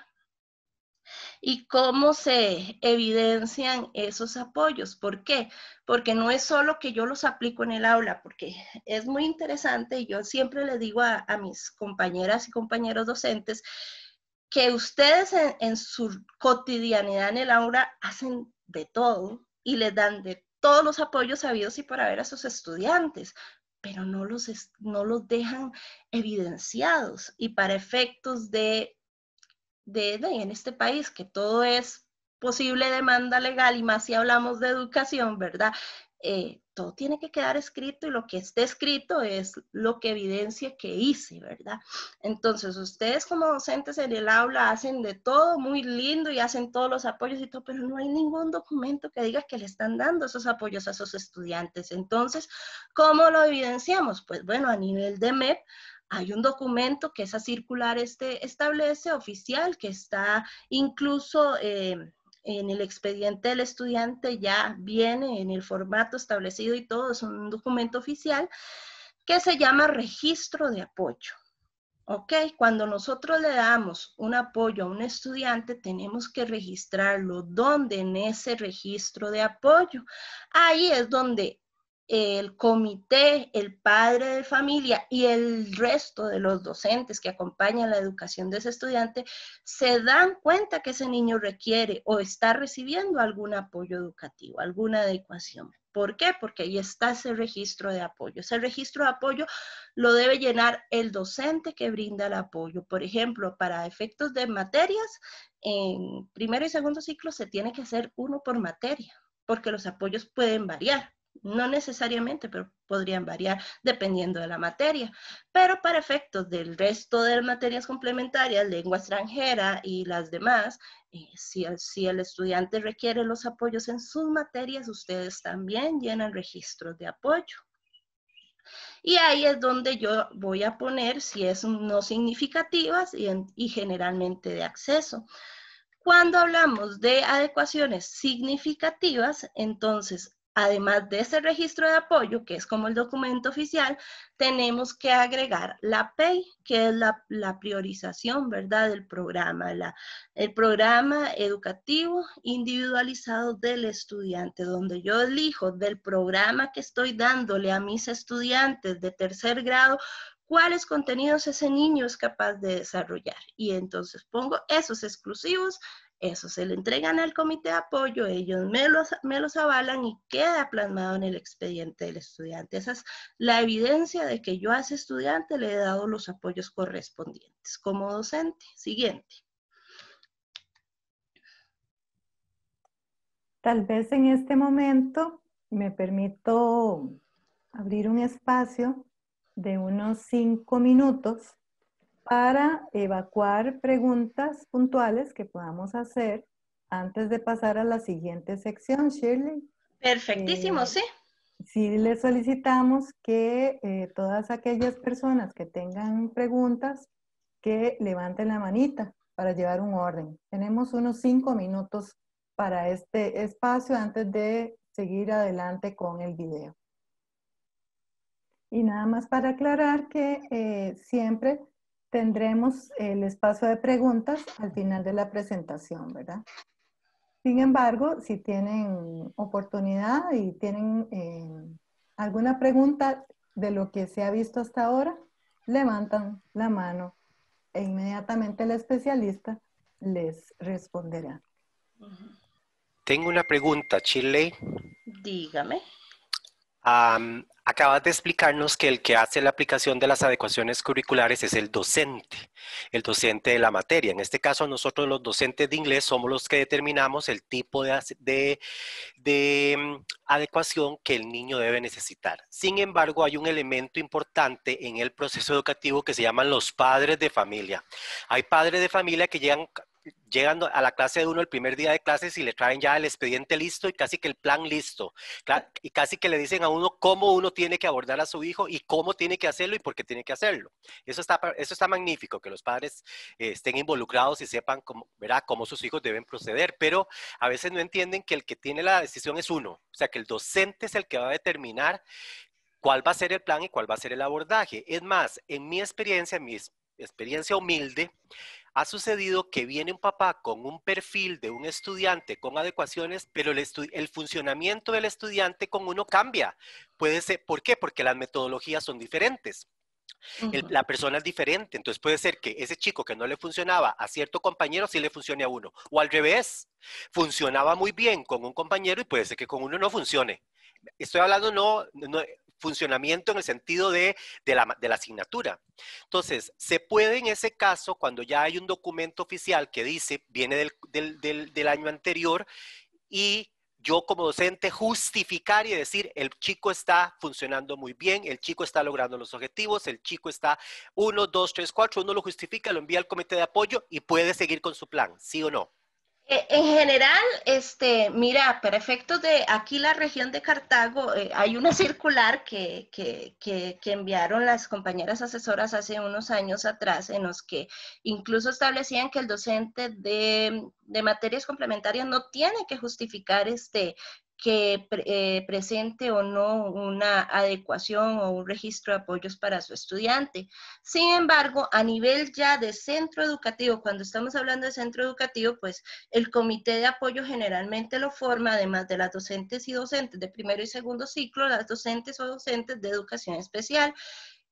y cómo se evidencian esos apoyos. ¿Por qué? Porque no es solo que yo los aplico en el aula, porque es muy interesante y yo siempre le digo a, mis compañeras y compañeros docentes que ustedes en, su cotidianidad en el aula hacen de todo y les dan de todos los apoyos habidos y por haber a sus estudiantes, pero no los, no los dejan evidenciados y para efectos de de, en este país, que todo es posible demanda legal y más si hablamos de educación, ¿verdad? Eh, todo tiene que quedar escrito y lo que esté escrito es lo que evidencia que hice, ¿verdad? Entonces, ustedes como docentes en el aula hacen de todo muy lindo y hacen todos los apoyos y todo, pero no hay ningún documento que diga que le están dando esos apoyos a esos estudiantes. Entonces, ¿cómo lo evidenciamos? Pues bueno, a nivel de MEP hay un documento que esa circular este establece oficial, que está incluso eh, en el expediente del estudiante, ya viene en el formato establecido y todo, es un documento oficial que se llama registro de apoyo. ¿Ok? Cuando nosotros le damos un apoyo a un estudiante, tenemos que registrarlo. ¿Dónde? En ese registro de apoyo. Ahí es donde el comité, el padre de familia y el resto de los docentes que acompañan la educación de ese estudiante se dan cuenta que ese niño requiere o está recibiendo algún apoyo educativo, alguna adecuación. ¿Por qué? Porque ahí está ese registro de apoyo. Ese registro de apoyo lo debe llenar el docente que brinda el apoyo. Por ejemplo, para efectos de materias, en primero y segundo ciclo se tiene que hacer uno por materia, porque los apoyos pueden variar. No necesariamente, pero podrían variar dependiendo de la materia. Pero para efectos del resto de materias complementarias, lengua extranjera y las demás, eh, si, si, el estudiante requiere los apoyos en sus materias, ustedes también llenan registros de apoyo. Y ahí es donde yo voy a poner si es no significativas y, y generalmente de acceso. Cuando hablamos de adecuaciones significativas, entonces además de ese registro de apoyo, que es como el documento oficial, tenemos que agregar la PEI, que es la, priorización, ¿verdad?, del programa, el programa educativo individualizado del estudiante, donde yo elijo del programa que estoy dándole a mis estudiantes de tercer grado, cuáles contenidos ese niño es capaz de desarrollar. Y entonces pongo esos exclusivos eso se le entregan al comité de apoyo, ellos me los, me los avalan y queda plasmado en el expediente del estudiante. Esa es la evidencia de que yo a ese estudiante le he dado los apoyos correspondientes como docente. Siguiente. Tal vez en este momento me permito abrir un espacio de unos cinco minutos para evacuar preguntas puntuales que podamos hacer antes de pasar a la siguiente sección, Shirley. Perfectísimo, eh, sí. Sí, le solicitamos que eh, todas aquellas personas que tengan preguntas, que levanten la manita para llevar un orden. Tenemos unos cinco minutos para este espacio antes de seguir adelante con el video. Y nada más para aclarar que eh, siempre tendremos el espacio de preguntas al final de la presentación, ¿verdad? Sin embargo, si tienen oportunidad y tienen eh, alguna pregunta de lo que se ha visto hasta ahora, levantan la mano e inmediatamente el especialista les responderá. Tengo una pregunta, Chile. Dígame acabas de explicarnos que el que hace la aplicación de las adecuaciones curriculares es el docente, el docente de la materia. En este caso, nosotros los docentes de inglés somos los que determinamos el tipo de mm, adecuación que el niño debe necesitar. Sin embargo, hay un elemento importante en el proceso educativo que se llaman los padres de familia. Hay padres de familia que llegan Llegando a la clase de uno el primer día de clases y le traen ya el expediente listo y casi que el plan listo. Y casi que le dicen a uno cómo uno tiene que abordar a su hijo y cómo tiene que hacerlo y por qué tiene que hacerlo. Eso está, eso está magnífico, que los padres eh, estén involucrados y sepan cómo, verá cómo sus hijos deben proceder, pero a veces no entienden que el que tiene la decisión es uno. O sea, que el docente es el que va a determinar cuál va a ser el plan y cuál va a ser el abordaje. Es más, en mi experiencia, en mi experiencia humilde, ha sucedido que viene un papá con un perfil de un estudiante con adecuaciones, pero el, funcionamiento del estudiante con uno cambia. Puede ser, ¿por qué? Porque las metodologías son diferentes. la persona es diferente, entonces puede ser que ese chico que no le funcionaba a cierto compañero sí le funcione a uno, o al revés, funcionaba muy bien con un compañero y puede ser que con uno no funcione. Estoy hablando no funcionamiento en el sentido de, de, la, asignatura. Entonces, se puede en ese caso, cuando ya hay un documento oficial que dice, viene del, del, del año anterior, y yo como docente justificar y decir, el chico está funcionando muy bien, el chico está logrando los objetivos, el chico está 1, 2, 3, 4, uno lo justifica, lo envía al comité de apoyo y puede seguir con su plan, sí o no. Eh, en general, este, mira, para efectos de aquí la región de Cartago, eh, hay una circular que, que, que, que, enviaron las compañeras asesoras hace unos años atrás, en los que incluso establecían que el docente de, de materias complementarias no tiene que justificar este, que eh, presente o no una adecuación o un registro de apoyos para su estudiante. Sin embargo, a nivel ya de centro educativo, cuando estamos hablando de centro educativo, pues el comité de apoyo generalmente lo forma, además de las docentes y docentes de primero y segundo ciclo, las docentes o docentes de educación especial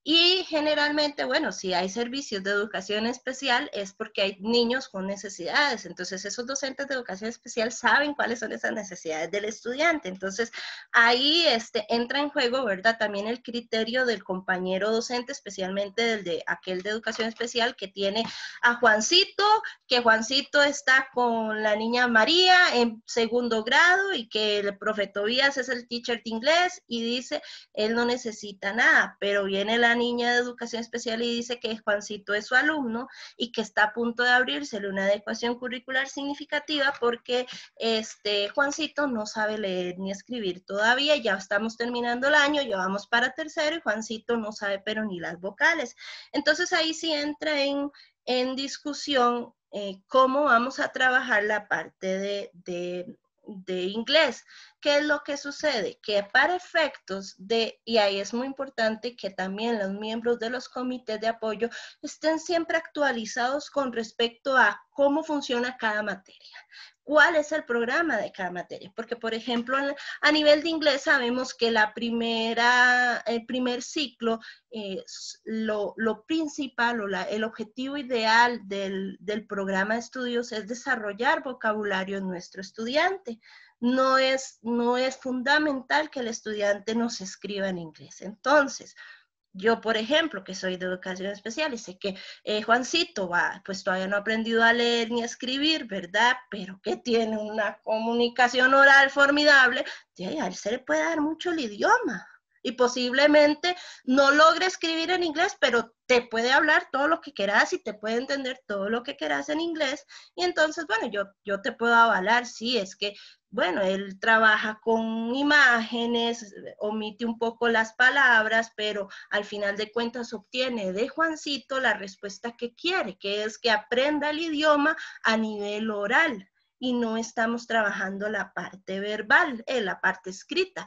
y generalmente, bueno, si hay servicios de educación especial es porque hay niños con necesidades. Entonces, esos docentes de educación especial saben cuáles son esas necesidades del estudiante. Entonces, ahí este, entra en juego, ¿verdad? También el criterio del compañero docente, especialmente del de aquel de educación especial que tiene a Juancito, que Juancito está con la niña María en segundo grado y que el profe Tobías es el teacher de inglés y dice, él no necesita nada, pero viene la niña de educación especial y dice que Juancito es su alumno y que está a punto de abrirse una adecuación curricular significativa porque este Juancito no sabe leer ni escribir todavía, ya estamos terminando el año, ya vamos para tercero y Juancito no sabe pero ni las vocales. Entonces ahí sí entra en, discusión eh, cómo vamos a trabajar la parte de de inglés. ¿Qué es lo que sucede? Que para efectos de, y ahí es muy importante que también los miembros de los comités de apoyo estén siempre actualizados con respecto a cómo funciona cada materia, cuál es el programa de cada materia. Porque, por ejemplo, a nivel de inglés sabemos que la primera, el primer ciclo, lo, principal o el objetivo ideal del, del programa de estudios es desarrollar vocabulario en nuestro estudiante. No es, no es fundamental que el estudiante nos escriba en inglés. Entonces, yo, por ejemplo, que soy de educación especial y sé que eh, Juancito va, pues todavía no ha aprendido a leer ni a escribir, ¿verdad? Pero que tiene una comunicación oral formidable, a él se le puede dar mucho el idioma. Y posiblemente no logre escribir en inglés, pero te puede hablar todo lo que quieras y te puede entender todo lo que quieras en inglés. Y entonces, bueno, yo, yo te puedo avalar, sí, es que, bueno, él trabaja con imágenes, omite un poco las palabras, pero al final de cuentas obtiene de Juancito la respuesta que quiere, que es que aprenda el idioma a nivel oral y no estamos trabajando la parte verbal, eh, la parte escrita.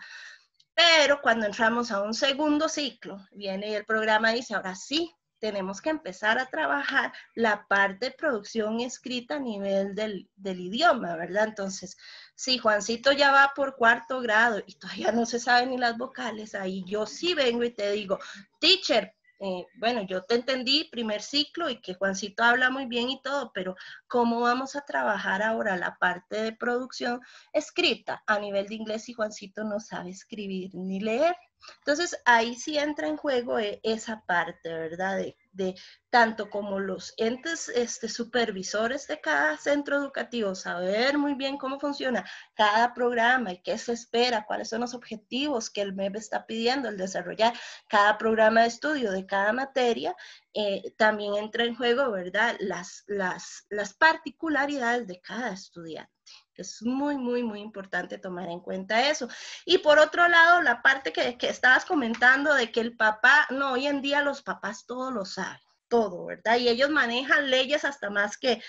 Pero cuando entramos a un segundo ciclo, viene el programa y dice, ahora sí, tenemos que empezar a trabajar la parte de producción escrita a nivel del, del, idioma, ¿verdad? Entonces, si Juancito ya va por cuarto grado y todavía no se sabe ni las vocales, ahí yo sí vengo y te digo, teacher, eh, bueno, yo te entendí, primer ciclo, y que Juancito habla muy bien y todo, pero ¿cómo vamos a trabajar ahora la parte de producción escrita a nivel de inglés si Juancito no sabe escribir ni leer? Entonces ahí sí entra en juego eh, esa parte, ¿verdad? De, tanto como los entes este, supervisores de cada centro educativo, saber muy bien cómo funciona cada programa y qué se espera, cuáles son los objetivos que el MEB está pidiendo, el desarrollar cada programa de estudio de cada materia, eh, también entra en juego, ¿verdad? Las, las, las particularidades de cada estudiante. Es muy, muy, muy importante tomar en cuenta eso. Y por otro lado, la parte que, estabas comentando de que el papá, no, hoy en día los papás todos lo saben todo, ¿verdad? Y ellos manejan leyes hasta más que,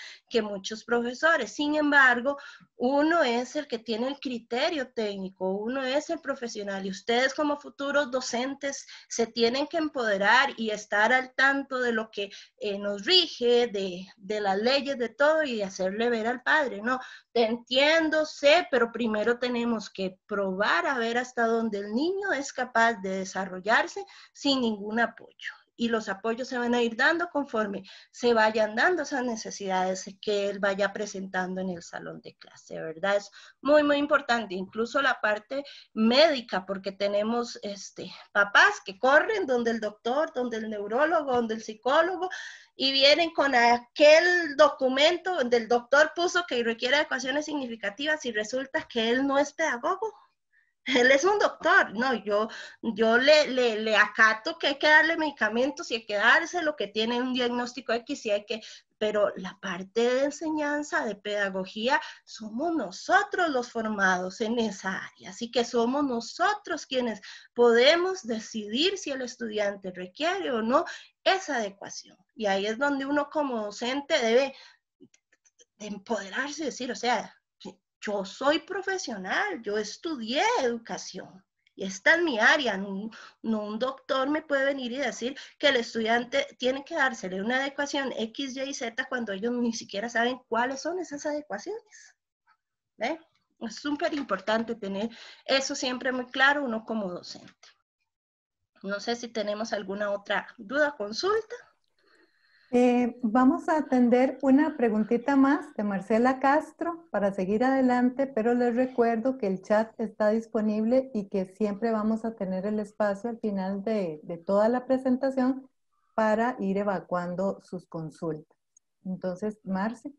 muchos profesores. Sin embargo, uno es el que tiene el criterio técnico, uno es el profesional y ustedes como futuros docentes se tienen que empoderar y estar al tanto de lo que eh, nos rige, de, las leyes, de todo y hacerle ver al padre, ¿no? Te entiendo, sé, pero primero tenemos que probar a ver hasta dónde el niño es capaz de desarrollarse sin ningún apoyo y los apoyos se van a ir dando conforme se vayan dando esas necesidades que él vaya presentando en el salón de clase, ¿verdad? Es muy, muy importante, incluso la parte médica, porque tenemos este, papás que corren donde el doctor, donde el neurólogo, donde el psicólogo, y vienen con aquel documento donde el doctor puso que requiere ecuaciones significativas y resulta que él no es pedagogo él es un doctor, no, yo, yo le, le, acato que hay que darle medicamentos y hay que darse lo que tiene un diagnóstico X y hay que pero la parte de enseñanza, de pedagogía, somos nosotros los formados en esa área. Así que somos nosotros quienes podemos decidir si el estudiante requiere o no esa adecuación. Y ahí es donde uno como docente debe empoderarse decir, o sea, yo soy profesional, yo estudié educación. Y esta es mi área, no, un doctor me puede venir y decir que el estudiante tiene que dársele una adecuación X, Y, Z cuando ellos ni siquiera saben cuáles son esas adecuaciones. Es súper importante tener eso siempre muy claro uno como docente. No sé si tenemos alguna otra duda, consulta. Eh, vamos a atender una preguntita más de Marcela Castro para seguir adelante, pero les recuerdo que el chat está disponible y que siempre vamos a tener el espacio al final de, de toda la presentación para ir evacuando sus consultas. Entonces, Marce.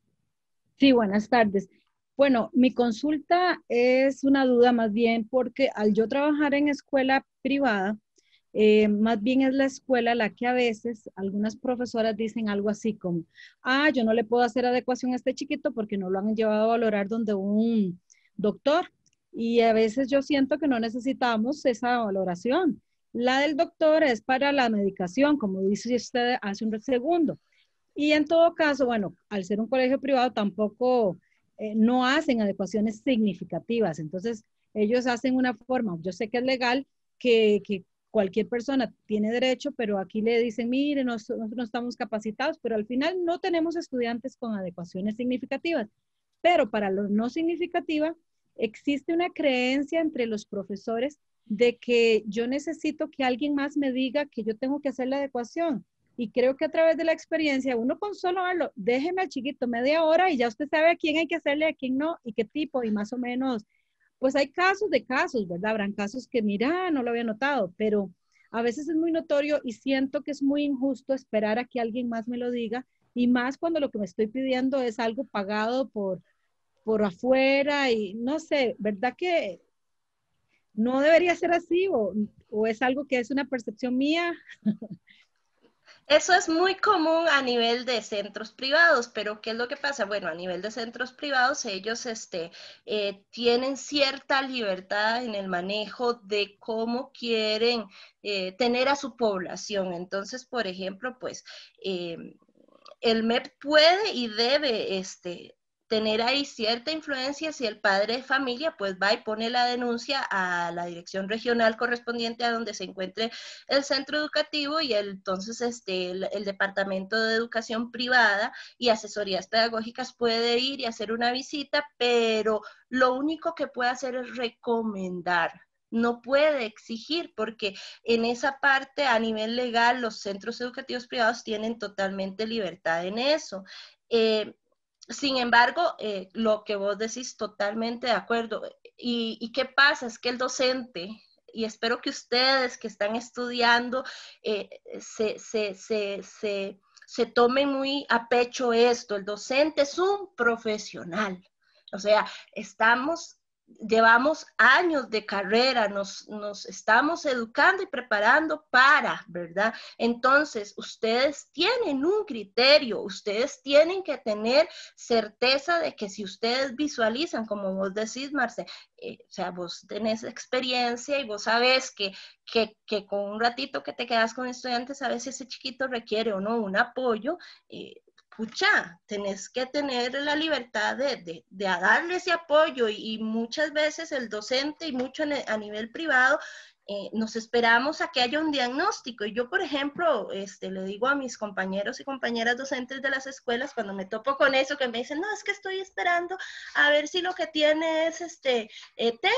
Sí, buenas tardes. Bueno, mi consulta es una duda más bien porque al yo trabajar en escuela privada, eh, más bien es la escuela la que a veces algunas profesoras dicen algo así como, ah, yo no le puedo hacer adecuación a este chiquito porque no lo han llevado a valorar donde un doctor. Y a veces yo siento que no necesitamos esa valoración. La del doctor es para la medicación, como dice usted hace un segundo. Y en todo caso, bueno, al ser un colegio privado tampoco eh, no hacen adecuaciones significativas. Entonces, ellos hacen una forma, yo sé que es legal, que, que cualquier persona tiene derecho, pero aquí le dicen, mire, nosotros no estamos capacitados, pero al final no tenemos estudiantes con adecuaciones significativas. Pero para los no significativas, existe una creencia entre los profesores de que yo necesito que alguien más me diga que yo tengo que hacer la adecuación. Y creo que a través de la experiencia, uno con solo verlo, déjeme al chiquito media hora y ya usted sabe a quién hay que hacerle, a quién no, y qué tipo, y más o menos pues hay casos de casos, ¿verdad? Habrán casos que, mira, no lo había notado, pero a veces es muy notorio y siento que es muy injusto esperar a que alguien más me lo diga y más cuando lo que me estoy pidiendo es algo pagado por, por afuera y no sé, ¿verdad que no debería ser así o, o es algo que es una percepción mía? Eso es muy común a nivel de centros privados, pero ¿qué es lo que pasa? Bueno, a nivel de centros privados ellos este, eh, tienen cierta libertad en el manejo de cómo quieren eh, tener a su población. Entonces, por ejemplo, pues eh, el MEP puede y debe este, tener ahí cierta influencia, si el padre de familia, pues va y pone la denuncia a la dirección regional correspondiente a donde se encuentre el centro educativo y entonces este, el, departamento de educación privada y asesorías pedagógicas puede ir y hacer una visita, pero lo único que puede hacer es recomendar. No puede exigir porque en esa parte a nivel legal los centros educativos privados tienen totalmente libertad en eso. Eh, sin embargo, eh, lo que vos decís totalmente de acuerdo. ¿Y, qué pasa? Es que el docente, y espero que ustedes que están estudiando eh, se, se, se tomen muy a pecho esto. El docente es un profesional. O sea, estamos llevamos años de carrera, nos, estamos educando y preparando para, ¿verdad? Entonces, ustedes tienen un criterio, ustedes tienen que tener certeza de que si ustedes visualizan, como vos decís, Marce, eh, o sea, vos tenés experiencia y vos sabés que, que, con un ratito que te quedas con estudiantes, a si ese chiquito requiere o no un apoyo. Eh, Escucha, tenés que tener la libertad de, darle ese apoyo y, muchas veces el docente y mucho e, a nivel privado eh, nos esperamos a que haya un diagnóstico. Y yo, por ejemplo, este, le digo a mis compañeros y compañeras docentes de las escuelas cuando me topo con eso, que me dicen, no, es que estoy esperando a ver si lo que tiene es este, eh, TEA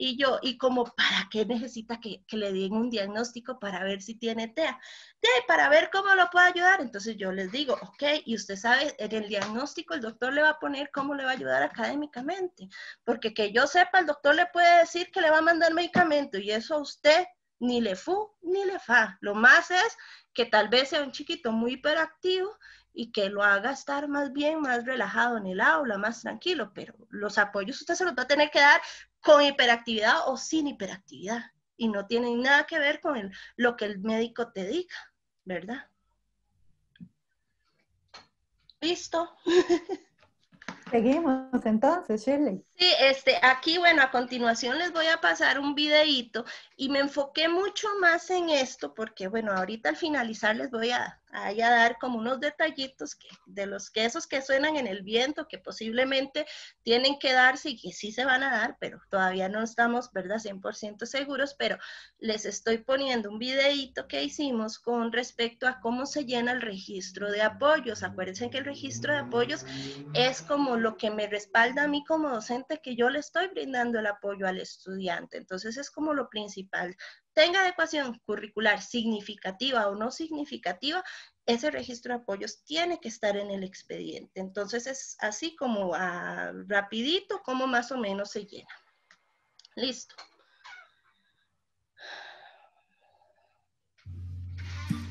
y yo, ¿y como para qué necesita que, le den un diagnóstico para ver si tiene TEA? De, para ver cómo lo puedo ayudar. Entonces yo les digo, ok, y usted sabe, en el diagnóstico el doctor le va a poner cómo le va a ayudar académicamente. Porque que yo sepa, el doctor le puede decir que le va a mandar medicamento y eso a usted ni le fu ni le fa. Lo más es que tal vez sea un chiquito muy hiperactivo y que lo haga estar más bien, más relajado en el aula, más tranquilo, pero los apoyos usted se los va a tener que dar con hiperactividad o sin hiperactividad y no tienen nada que ver con lo que el médico te diga, ¿verdad? Listo. Seguimos entonces, Shirley. Sí, este, aquí, bueno, a continuación les voy a pasar un videíto y me enfoqué mucho más en esto porque, bueno, ahorita al finalizar les voy a, dar como unos detallitos que, de los quesos que suenan en el viento, que posiblemente tienen que darse y que sí se van a dar, pero todavía no estamos, ¿verdad?, 100% seguros, pero les estoy poniendo un videíto que hicimos con respecto a cómo se llena el registro de apoyos. Acuérdense que el registro de apoyos es como lo que me respalda a mí como docente que yo le estoy brindando el apoyo al estudiante. Entonces es como lo principal. Tenga adecuación curricular significativa o no significativa, ese registro de apoyos tiene que estar en el expediente. Entonces es así como ah, rapidito, como más o menos se llena. Listo.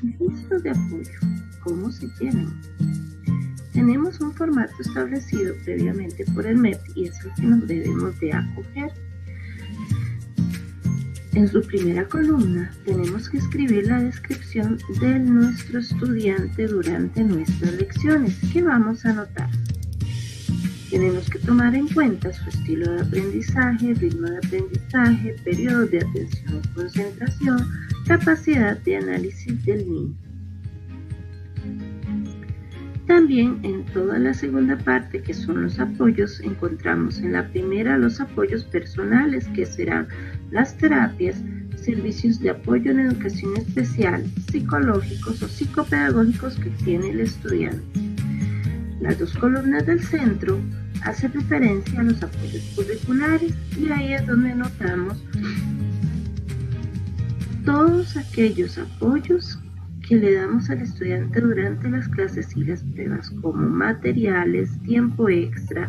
Registro de apoyo, ¿cómo se llena? Tenemos un formato establecido previamente por el MEP y es el que nos debemos de acoger. En su primera columna tenemos que escribir la descripción de nuestro estudiante durante nuestras lecciones que vamos a anotar. Tenemos que tomar en cuenta su estilo de aprendizaje, ritmo de aprendizaje, periodo de atención y concentración, capacidad de análisis del niño. También en toda la segunda parte, que son los apoyos, encontramos en la primera los apoyos personales, que serán las terapias, servicios de apoyo en educación especial, psicológicos o psicopedagógicos que tiene el estudiante. Las dos columnas del centro hacen referencia a los apoyos curriculares y ahí es donde notamos todos aquellos apoyos que le damos al estudiante durante las clases y las pruebas, como materiales, tiempo extra,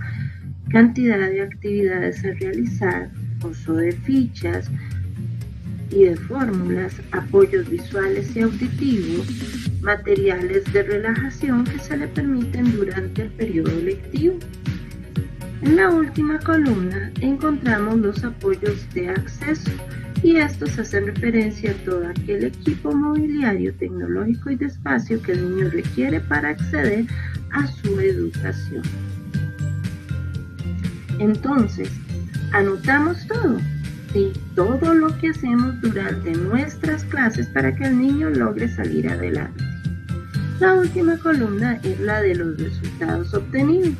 cantidad de actividades a realizar, uso de fichas y de fórmulas, apoyos visuales y auditivos, materiales de relajación que se le permiten durante el periodo lectivo. En la última columna encontramos los apoyos de acceso y estos hacen referencia a todo aquel equipo mobiliario, tecnológico y de espacio que el niño requiere para acceder a su educación. Entonces, anotamos todo y todo lo que hacemos durante nuestras clases para que el niño logre salir adelante. La última columna es la de los resultados obtenidos.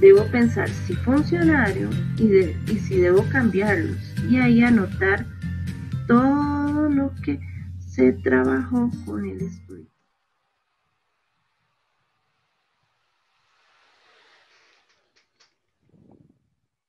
Debo pensar si funcionaron y, y si debo cambiarlos y ahí anotar todo lo que se trabajó con el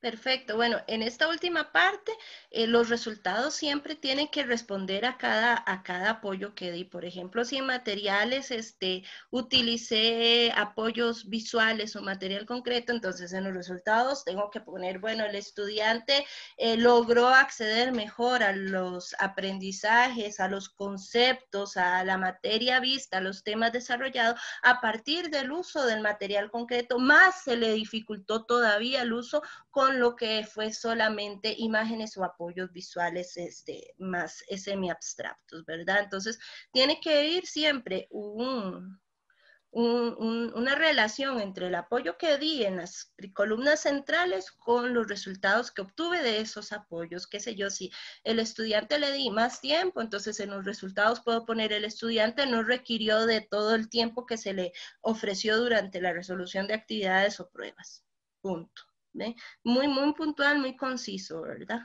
Perfecto. Bueno, en esta última parte, eh, los resultados siempre tienen que responder a cada, a cada apoyo que di. Por ejemplo, si en materiales este, utilicé apoyos visuales o material concreto, entonces en los resultados tengo que poner, bueno, el estudiante eh, logró acceder mejor a los aprendizajes, a los conceptos, a la materia vista, a los temas desarrollados a partir del uso del material concreto, más se le dificultó todavía el uso con lo que fue solamente imágenes o apoyos visuales este, más eh, semi-abstractos, ¿verdad? Entonces, tiene que ir siempre una relación entre el apoyo que di en las columnas centrales con los resultados que obtuve de esos apoyos. Qué sé yo, si el estudiante le di más tiempo, entonces en los resultados puedo poner el estudiante no requirió de todo el tiempo que se le ofreció durante la resolución de actividades o pruebas. Punto. Muy, muy puntual, muy conciso, ¿verdad?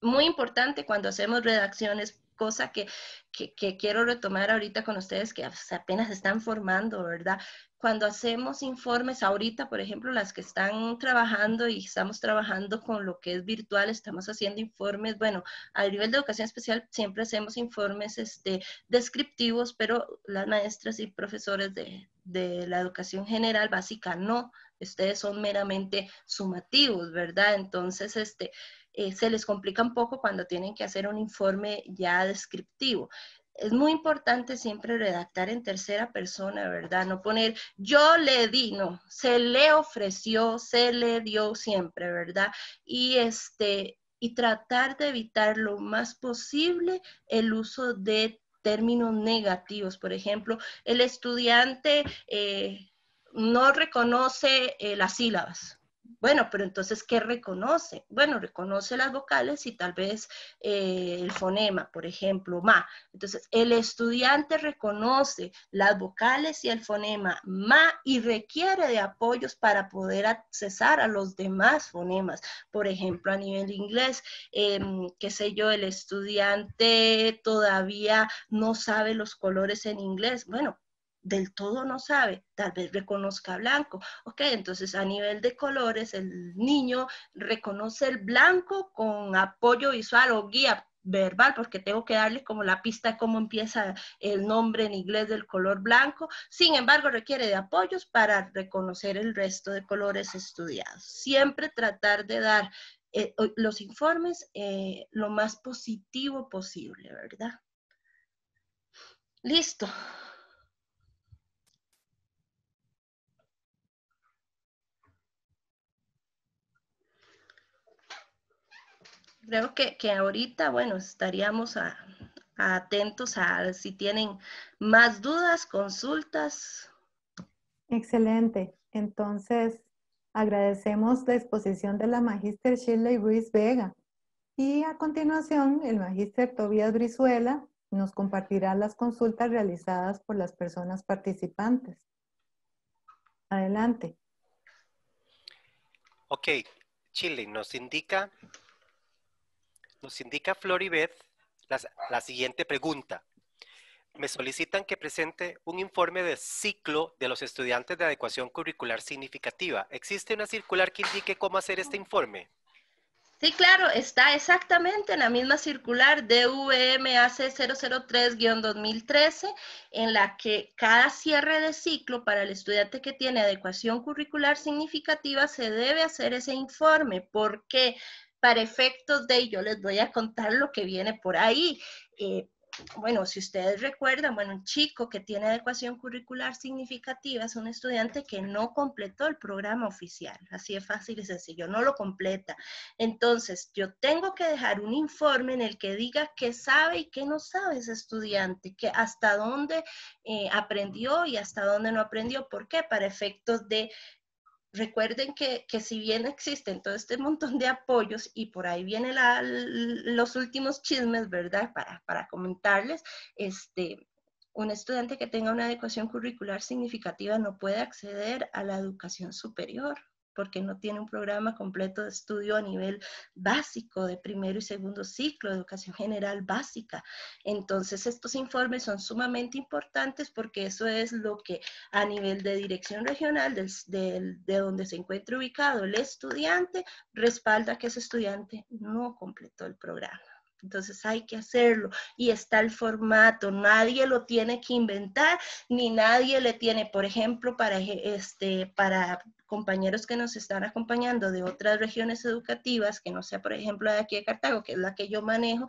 Muy importante cuando hacemos redacciones cosa que, que, que, quiero retomar ahorita con ustedes que apenas están formando, ¿verdad? Cuando hacemos informes ahorita, por ejemplo, las que están trabajando y estamos trabajando con lo que es virtual, estamos haciendo informes, bueno, a nivel de educación especial siempre hacemos informes este, descriptivos, pero las maestras y profesores de, de la educación general básica, no, ustedes son meramente sumativos, ¿verdad? Entonces, este, eh, se les complica un poco cuando tienen que hacer un informe ya descriptivo. Es muy importante siempre redactar en tercera persona, ¿verdad? No poner yo le di, no, se le ofreció, se le dio siempre, ¿verdad? Y este, y tratar de evitar lo más posible el uso de términos negativos. Por ejemplo, el estudiante eh, no reconoce eh, las sílabas. Bueno, pero entonces, ¿qué reconoce? Bueno, reconoce las vocales y tal vez eh, el fonema, por ejemplo, ma. Entonces, el estudiante reconoce las vocales y el fonema ma y requiere de apoyos para poder accesar a los demás fonemas. Por ejemplo, a nivel inglés, em, qué sé yo, el estudiante todavía no sabe los colores en inglés. Bueno, del todo no sabe, tal vez reconozca blanco. Ok, entonces a nivel de colores, el niño reconoce el blanco con apoyo visual o guía verbal, porque tengo que darle como la pista cómo empieza el nombre en inglés del color blanco. Sin embargo, requiere de apoyos para reconocer el resto de colores estudiados. Siempre tratar de dar eh, los informes eh, lo más positivo posible, ¿verdad? Listo. creo que, ahorita, bueno, estaríamos atentos a si tienen más dudas, consultas. Excelente. Entonces, agradecemos la exposición de la magíster Shirley Ruiz Vega. Y a continuación, el magíster Tobias Brizuela nos compartirá las consultas realizadas por las personas participantes. Adelante. Ok, Chile nos indica nos indica Floribeth la, siguiente pregunta. Me solicitan que presente un informe de ciclo de los estudiantes de adecuación curricular significativa. ¿Existe una circular que indique cómo hacer este informe? Sí, claro, está exactamente en la misma circular DVMAC 003-2013, en la que cada cierre de ciclo para el estudiante que tiene adecuación curricular significativa se debe hacer ese informe. porque para efectos de, yo les voy a contar lo que viene por ahí. Eh, bueno, si ustedes recuerdan, bueno, un chico que tiene adecuación curricular significativa es un estudiante que no completó el programa oficial. Así es fácil y sencillo, no lo completa. Entonces, yo tengo que dejar un informe en el que diga qué sabe y qué no sabe ese estudiante, que hasta dónde eh, aprendió y hasta dónde no aprendió. ¿Por qué? Para efectos de recuerden que, si bien existen todo este montón de apoyos y por ahí vienen los últimos chismes, ¿verdad? Para, para comentarles, este, un estudiante que tenga una adecuación curricular significativa no puede acceder a la educación superior porque no tiene un programa completo de estudio a nivel básico de primero y segundo ciclo, de educación general básica. Entonces, estos informes son sumamente importantes porque eso es lo que a nivel de dirección regional de donde se encuentra ubicado el estudiante, respalda que ese estudiante no completó el programa. Entonces hay que hacerlo y está el formato, nadie lo tiene que inventar ni nadie le tiene, por ejemplo, para, este, para compañeros que nos están acompañando de otras regiones educativas, que no sea, por ejemplo, de aquí de Cartago, que es la que yo manejo,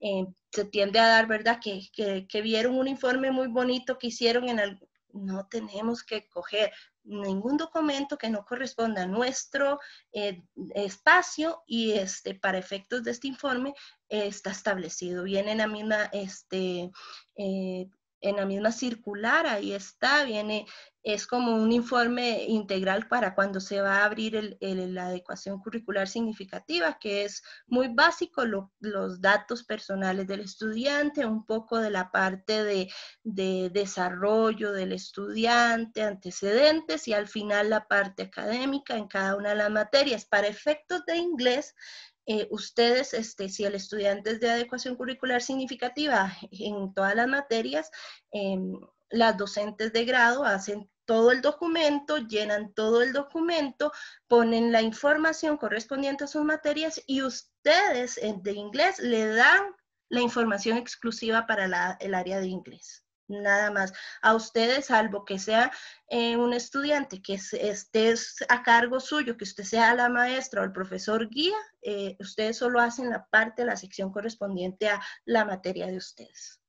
eh, se tiende a dar, ¿verdad? Que, que, que, vieron un informe muy bonito que hicieron en el, no tenemos que coger ningún documento que no corresponda a nuestro eh, espacio y este, para efectos de este informe eh, está establecido. Viene en la misma este, eh, en la misma circular, ahí está, viene, es como un informe integral para cuando se va a abrir el, la adecuación curricular significativa, que es muy básico, los datos personales del estudiante, un poco de la parte de, de desarrollo del estudiante, antecedentes y al final la parte académica en cada una de las materias. Para efectos de inglés, eh, ustedes, este, si el estudiante es de adecuación curricular significativa en todas las materias, em, las docentes de grado hacen todo el documento, llenan todo el documento, ponen la información correspondiente a sus materias y ustedes eh, de inglés le dan la información exclusiva para el área de inglés nada más. A ustedes, salvo que sea eh, un estudiante que esté a cargo suyo, que usted sea la maestra o el profesor guía, eh, ustedes solo hacen la parte, la sección correspondiente a la materia de ustedes.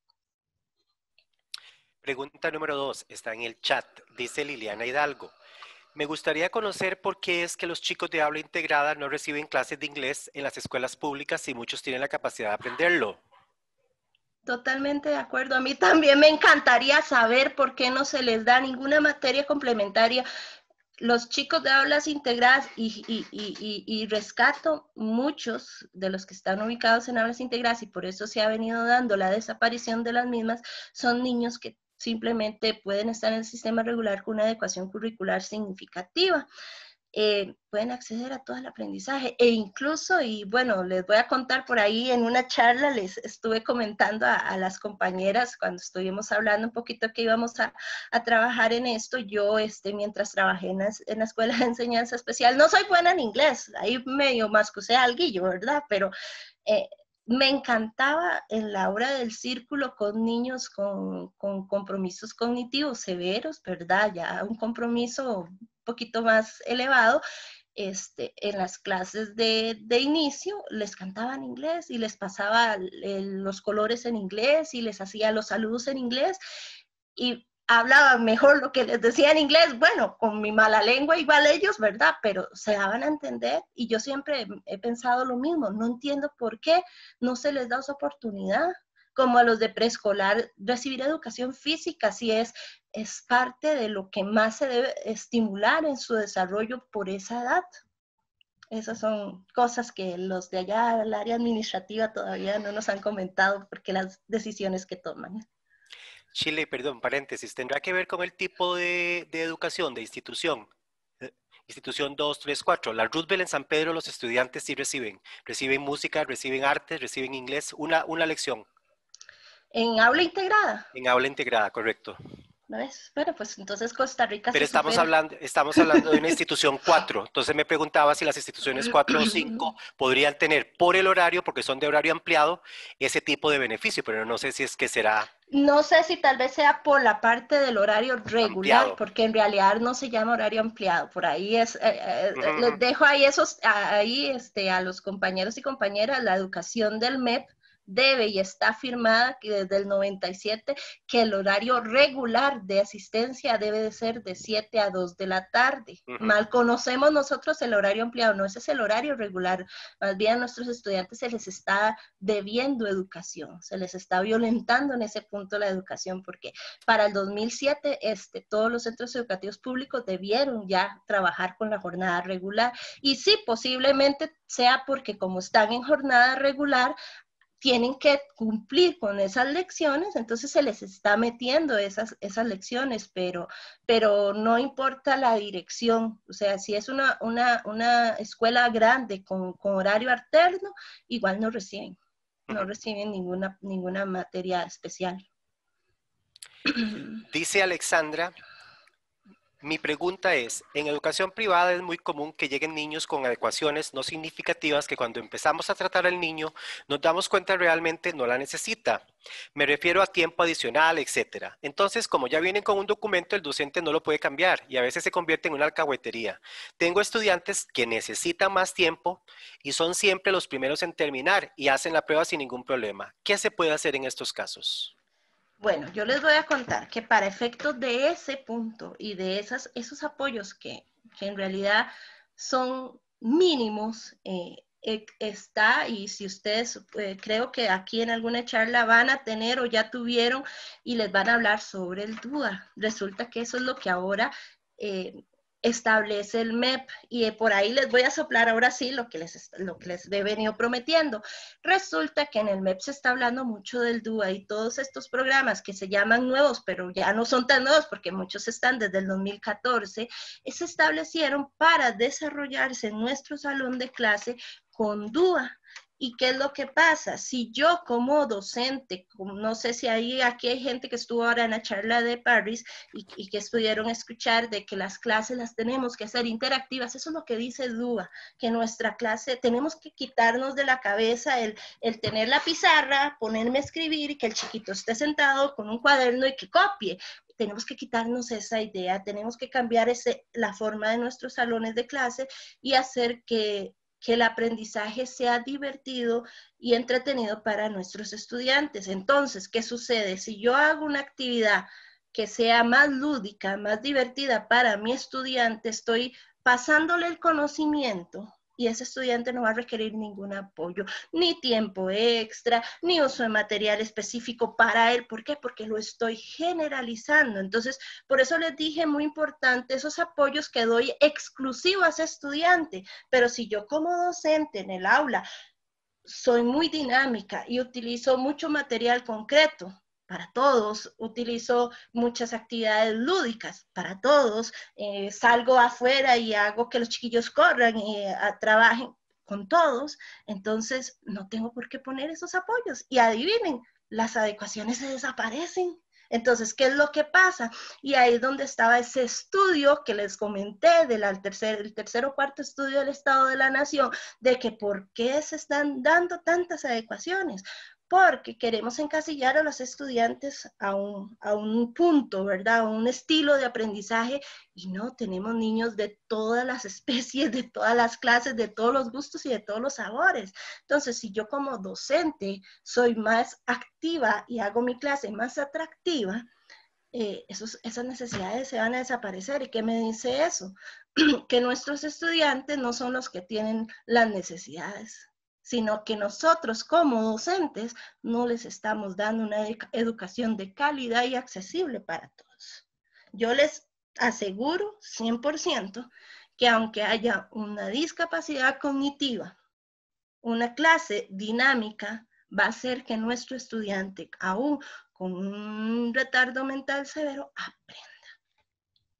Pregunta número dos, está en el chat, dice Liliana Hidalgo. Me gustaría conocer por qué es que los chicos de habla integrada no reciben clases de inglés en las escuelas públicas si muchos tienen la capacidad de aprenderlo. Totalmente de acuerdo. A mí también me encantaría saber por qué no se les da ninguna materia complementaria. Los chicos de aulas integradas, y, rescato muchos de los que están ubicados en aulas integradas, y por eso se ha venido dando la desaparición de las mismas, son niños que simplemente pueden estar en el sistema regular con una adecuación curricular significativa. Eh, pueden acceder a todo el aprendizaje. E incluso, y bueno, les voy a contar por ahí, en una charla les estuve comentando a, las compañeras cuando estuvimos hablando un poquito que íbamos a, trabajar en esto. Yo, este, mientras trabajé en, la Escuela de Enseñanza Especial, no soy buena en inglés, ahí medio más que sea ¿verdad? Pero... Eh, me encantaba en la hora del círculo con niños con, con, compromisos cognitivos severos, ¿verdad? Ya un compromiso poquito más elevado, este, en las clases de, inicio les cantaban en inglés y les pasaba los colores en inglés y les hacía los saludos en inglés y hablaban mejor lo que les decía en inglés, bueno, con mi mala lengua igual ellos, ¿verdad? Pero se daban a entender y yo siempre he pensado lo mismo, no entiendo por qué no se les da esa oportunidad como a los de preescolar, recibir educación física, si es es parte de lo que más se debe estimular en su desarrollo por esa edad. Esas son cosas que los de allá del área administrativa todavía no nos han comentado porque las decisiones que toman. Chile, perdón, paréntesis, ¿tendrá que ver con el tipo de, educación, de institución? Eh, institución 2, 3, 4. La Roosevelt en San Pedro los estudiantes sí reciben. Reciben música, reciben arte, reciben inglés, una, una lección. En aula integrada. En aula integrada, correcto. ¿No ves? Bueno, pues entonces Costa Rica. Pero estamos, hablando, estamos hablando de una institución 4. Entonces me preguntaba si las instituciones 4 o 5 podrían tener por el horario, porque son de horario ampliado, ese tipo de beneficio, pero no sé si es que será. No sé si tal vez sea por la parte del horario regular, porque en realidad no se llama horario ampliado. Por ahí es, eh, eh, eh, les dejo ahí esos, ahí este, a los compañeros y compañeras la educación del MEP debe y está firmada que desde el 97 que el horario regular de asistencia debe de ser de 7 a 2 de la tarde. Mal conocemos nosotros el horario ampliado, no ese es el horario regular. Más bien a nuestros estudiantes se les está debiendo educación, se les está violentando en ese punto la educación, porque para el 2007 este, todos los centros educativos públicos debieron ya trabajar con la jornada regular. Y sí, posiblemente sea porque como están en jornada regular, tienen que cumplir con esas lecciones, entonces se les está metiendo esas, esas lecciones, pero, pero no importa la dirección, o sea, si es una, escuela grande con, con, horario alterno, igual no reciben, no reciben ninguna, ninguna materia especial. Dice Alexandra mi pregunta es, en educación privada es muy común que lleguen niños con adecuaciones no significativas que cuando empezamos a tratar al niño nos damos cuenta realmente no la necesita. Me refiero a tiempo adicional, etc. Entonces, como ya vienen con un documento, el docente no lo puede cambiar y a veces se convierte en una alcahuetería. Tengo estudiantes que necesitan más tiempo y son siempre los primeros en terminar y hacen la prueba sin ningún problema. ¿Qué se puede hacer en estos casos? Bueno, yo les voy a contar que para efectos de ese punto y de esas, esos apoyos que, en realidad son mínimos, eh, e, está, y si ustedes eh, creo que aquí en alguna charla van a tener o ya tuvieron y les van a hablar sobre el DUA. Resulta que eso es lo que ahora eh, establece el MEP y eh, por ahí les voy a soplar ahora sí lo que les, lo que les he venido prometiendo. Resulta que en el MEP se está hablando mucho del DUA y todos estos programas que se llaman nuevos, pero ya no son tan nuevos porque muchos están desde el 2014, eh, se establecieron para desarrollarse en nuestro salón de clase con DUA ¿Y qué es lo que pasa? Si yo como docente, no sé si hay aquí hay gente que estuvo ahora en la charla de Paris y, y, que a escuchar de que las clases las tenemos que hacer interactivas, eso es lo que dice Dúa, que nuestra clase tenemos que quitarnos de la cabeza el, el tener la pizarra, ponerme a escribir y que el chiquito esté sentado con un cuaderno y que copie tenemos que quitarnos esa idea, tenemos que cambiar ese, la forma de nuestros salones de clase y hacer que que el aprendizaje sea divertido y entretenido para nuestros estudiantes. Entonces, ¿qué sucede? Si yo hago una actividad que sea más lúdica, más divertida para mi estudiante, estoy pasándole el conocimiento y ese estudiante no va a requerir ningún apoyo, ni tiempo extra, ni uso de material específico para él. ¿Por qué? Porque lo estoy generalizando. Entonces, por eso les dije muy importante esos apoyos que doy exclusivo a ese estudiante. Pero si yo como docente en el aula soy muy dinámica y utilizo mucho material concreto, para todos, utilizo muchas actividades lúdicas para todos, eh, salgo afuera y hago que los chiquillos corran y eh, trabajen con todos, entonces no tengo por qué poner esos apoyos. Y adivinen, las adecuaciones se desaparecen. Entonces, ¿qué es lo que pasa? Y ahí es donde estaba ese estudio que les comenté del tercer, el tercer o cuarto estudio del Estado de la Nación, de que por qué se están dando tantas adecuaciones porque queremos encasillar a los estudiantes a un, a un punto, ¿verdad? A un estilo de aprendizaje y no, tenemos niños de todas las especies, de todas las clases, de todos los gustos y de todos los sabores. Entonces, si yo como docente soy más activa y hago mi clase más atractiva, eh, esas necesidades se van a desaparecer. ¿Y qué me dice eso? que nuestros estudiantes no son los que tienen las necesidades sino que nosotros como docentes no les estamos dando una educación de calidad y accesible para todos. Yo les aseguro 100% que aunque haya una discapacidad cognitiva, una clase dinámica va a hacer que nuestro estudiante, aún con un retardo mental severo, aprenda.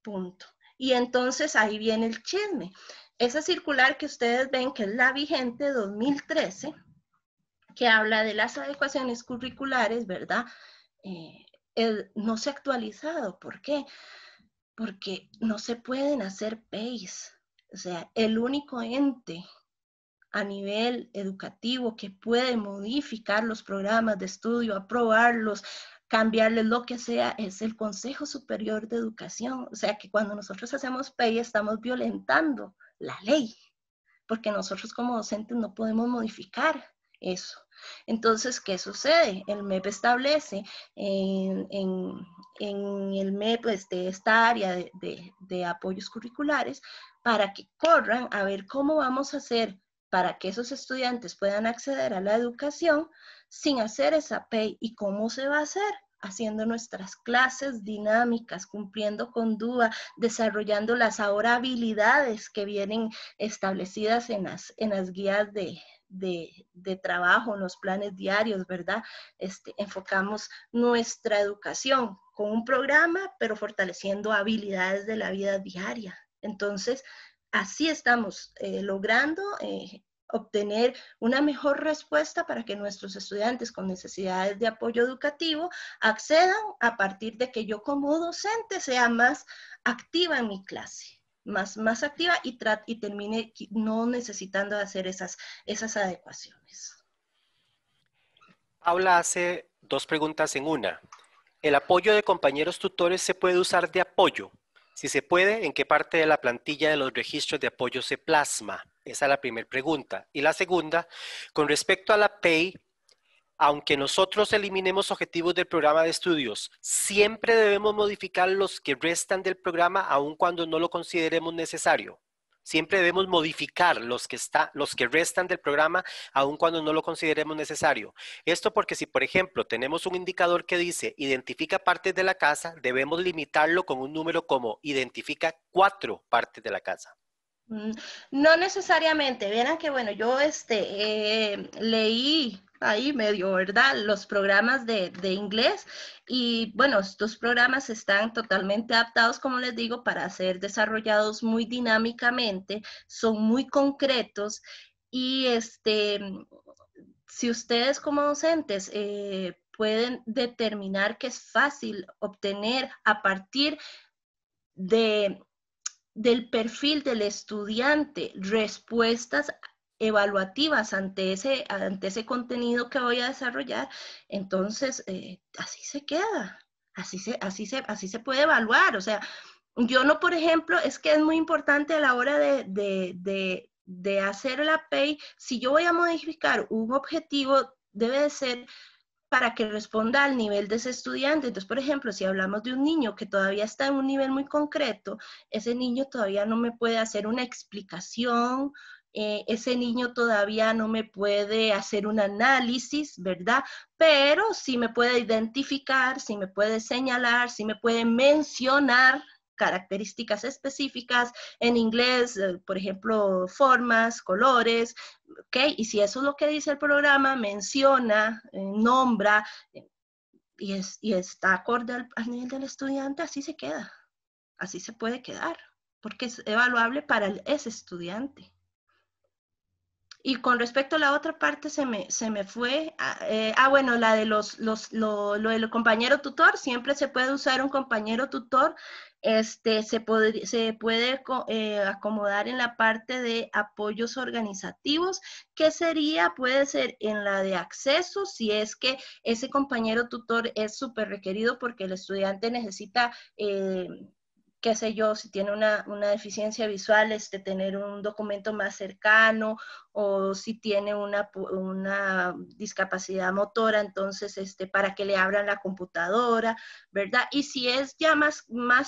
Punto. Y entonces ahí viene el chisme. Esa circular que ustedes ven, que es la vigente 2013, que habla de las adecuaciones curriculares, ¿verdad? Eh, no se ha actualizado. ¿Por qué? Porque no se pueden hacer PEIs. O sea, el único ente a nivel educativo que puede modificar los programas de estudio, aprobarlos, cambiarles lo que sea, es el Consejo Superior de Educación. O sea, que cuando nosotros hacemos PEI estamos violentando la ley, porque nosotros como docentes no podemos modificar eso. Entonces, ¿qué sucede? El MEP establece en, el MEP pues, de esta área de, de apoyos curriculares para que corran a ver cómo vamos a hacer para que esos estudiantes puedan acceder a la educación sin hacer esa PEI y cómo se va a hacer haciendo nuestras clases dinámicas, cumpliendo con DUA, desarrollando las ahora habilidades que vienen establecidas en las, en las guías de, trabajo, en los planes diarios, ¿verdad? Este, enfocamos nuestra educación con un programa, pero fortaleciendo habilidades de la vida diaria. Entonces, así estamos eh, logrando eh, obtener una mejor respuesta para que nuestros estudiantes con necesidades de apoyo educativo accedan a partir de que yo como docente sea más activa en mi clase. Más, más activa y, y termine no necesitando hacer esas, esas adecuaciones. Paula hace dos preguntas en una. ¿El apoyo de compañeros tutores se puede usar de apoyo? Si se puede, ¿en qué parte de la plantilla de los registros de apoyo se plasma? Esa es la primera pregunta. Y la segunda, con respecto a la PEI, aunque nosotros eliminemos objetivos del programa de estudios, siempre debemos modificar los que restan del programa aun cuando no lo consideremos necesario. Siempre debemos modificar los que, los que restan del programa, aun cuando no lo consideremos necesario. Esto porque si, por ejemplo, tenemos un indicador que dice identifica partes de la casa, debemos limitarlo con un número como identifica cuatro partes de la casa. Mm, no necesariamente. vieran que, bueno, yo este, eh, leí ahí medio, ¿verdad? Los programas de, inglés y bueno, estos programas están totalmente adaptados, como les digo, para ser desarrollados muy dinámicamente, son muy concretos y este, si ustedes como docentes eh, pueden determinar que es fácil obtener a partir de del perfil del estudiante, respuestas evaluativas ante ese, ante ese contenido que voy a desarrollar, entonces eh, así se queda, así se, así, se, así se puede evaluar. O sea, yo no, por ejemplo, es que es muy importante a la hora de, hacer la pay, si yo voy a modificar un objetivo, debe de ser para que responda al nivel de ese estudiante. Entonces, por ejemplo, si hablamos de un niño que todavía está en un nivel muy concreto, ese niño todavía no me puede hacer una explicación, eh, ese niño todavía no me puede hacer un análisis, ¿verdad? Pero sí me puede identificar, sí me puede señalar, sí me puede mencionar, características específicas en inglés, eh, por ejemplo, formas, colores, ¿ok? Y si eso es lo que dice el programa, menciona, eh, nombra eh, y, y está acorde al, al nivel del estudiante, así se queda, así se puede quedar, porque es evaluable para ese estudiante. Y con respecto a la otra parte, se me, fue. Ah, eh, ah, bueno, la de los, los lo, del compañero tutor. Siempre se puede usar un compañero tutor. Este, se, se puede eh, acomodar en la parte de apoyos organizativos, que sería, puede ser en la de acceso, si es que ese compañero tutor es súper requerido porque el estudiante necesita... Eh, qué sé yo, si tiene una, deficiencia visual, este, tener un documento más cercano o si tiene una, una, discapacidad motora, entonces, este, para que le abran la computadora, ¿verdad? Y si es ya más,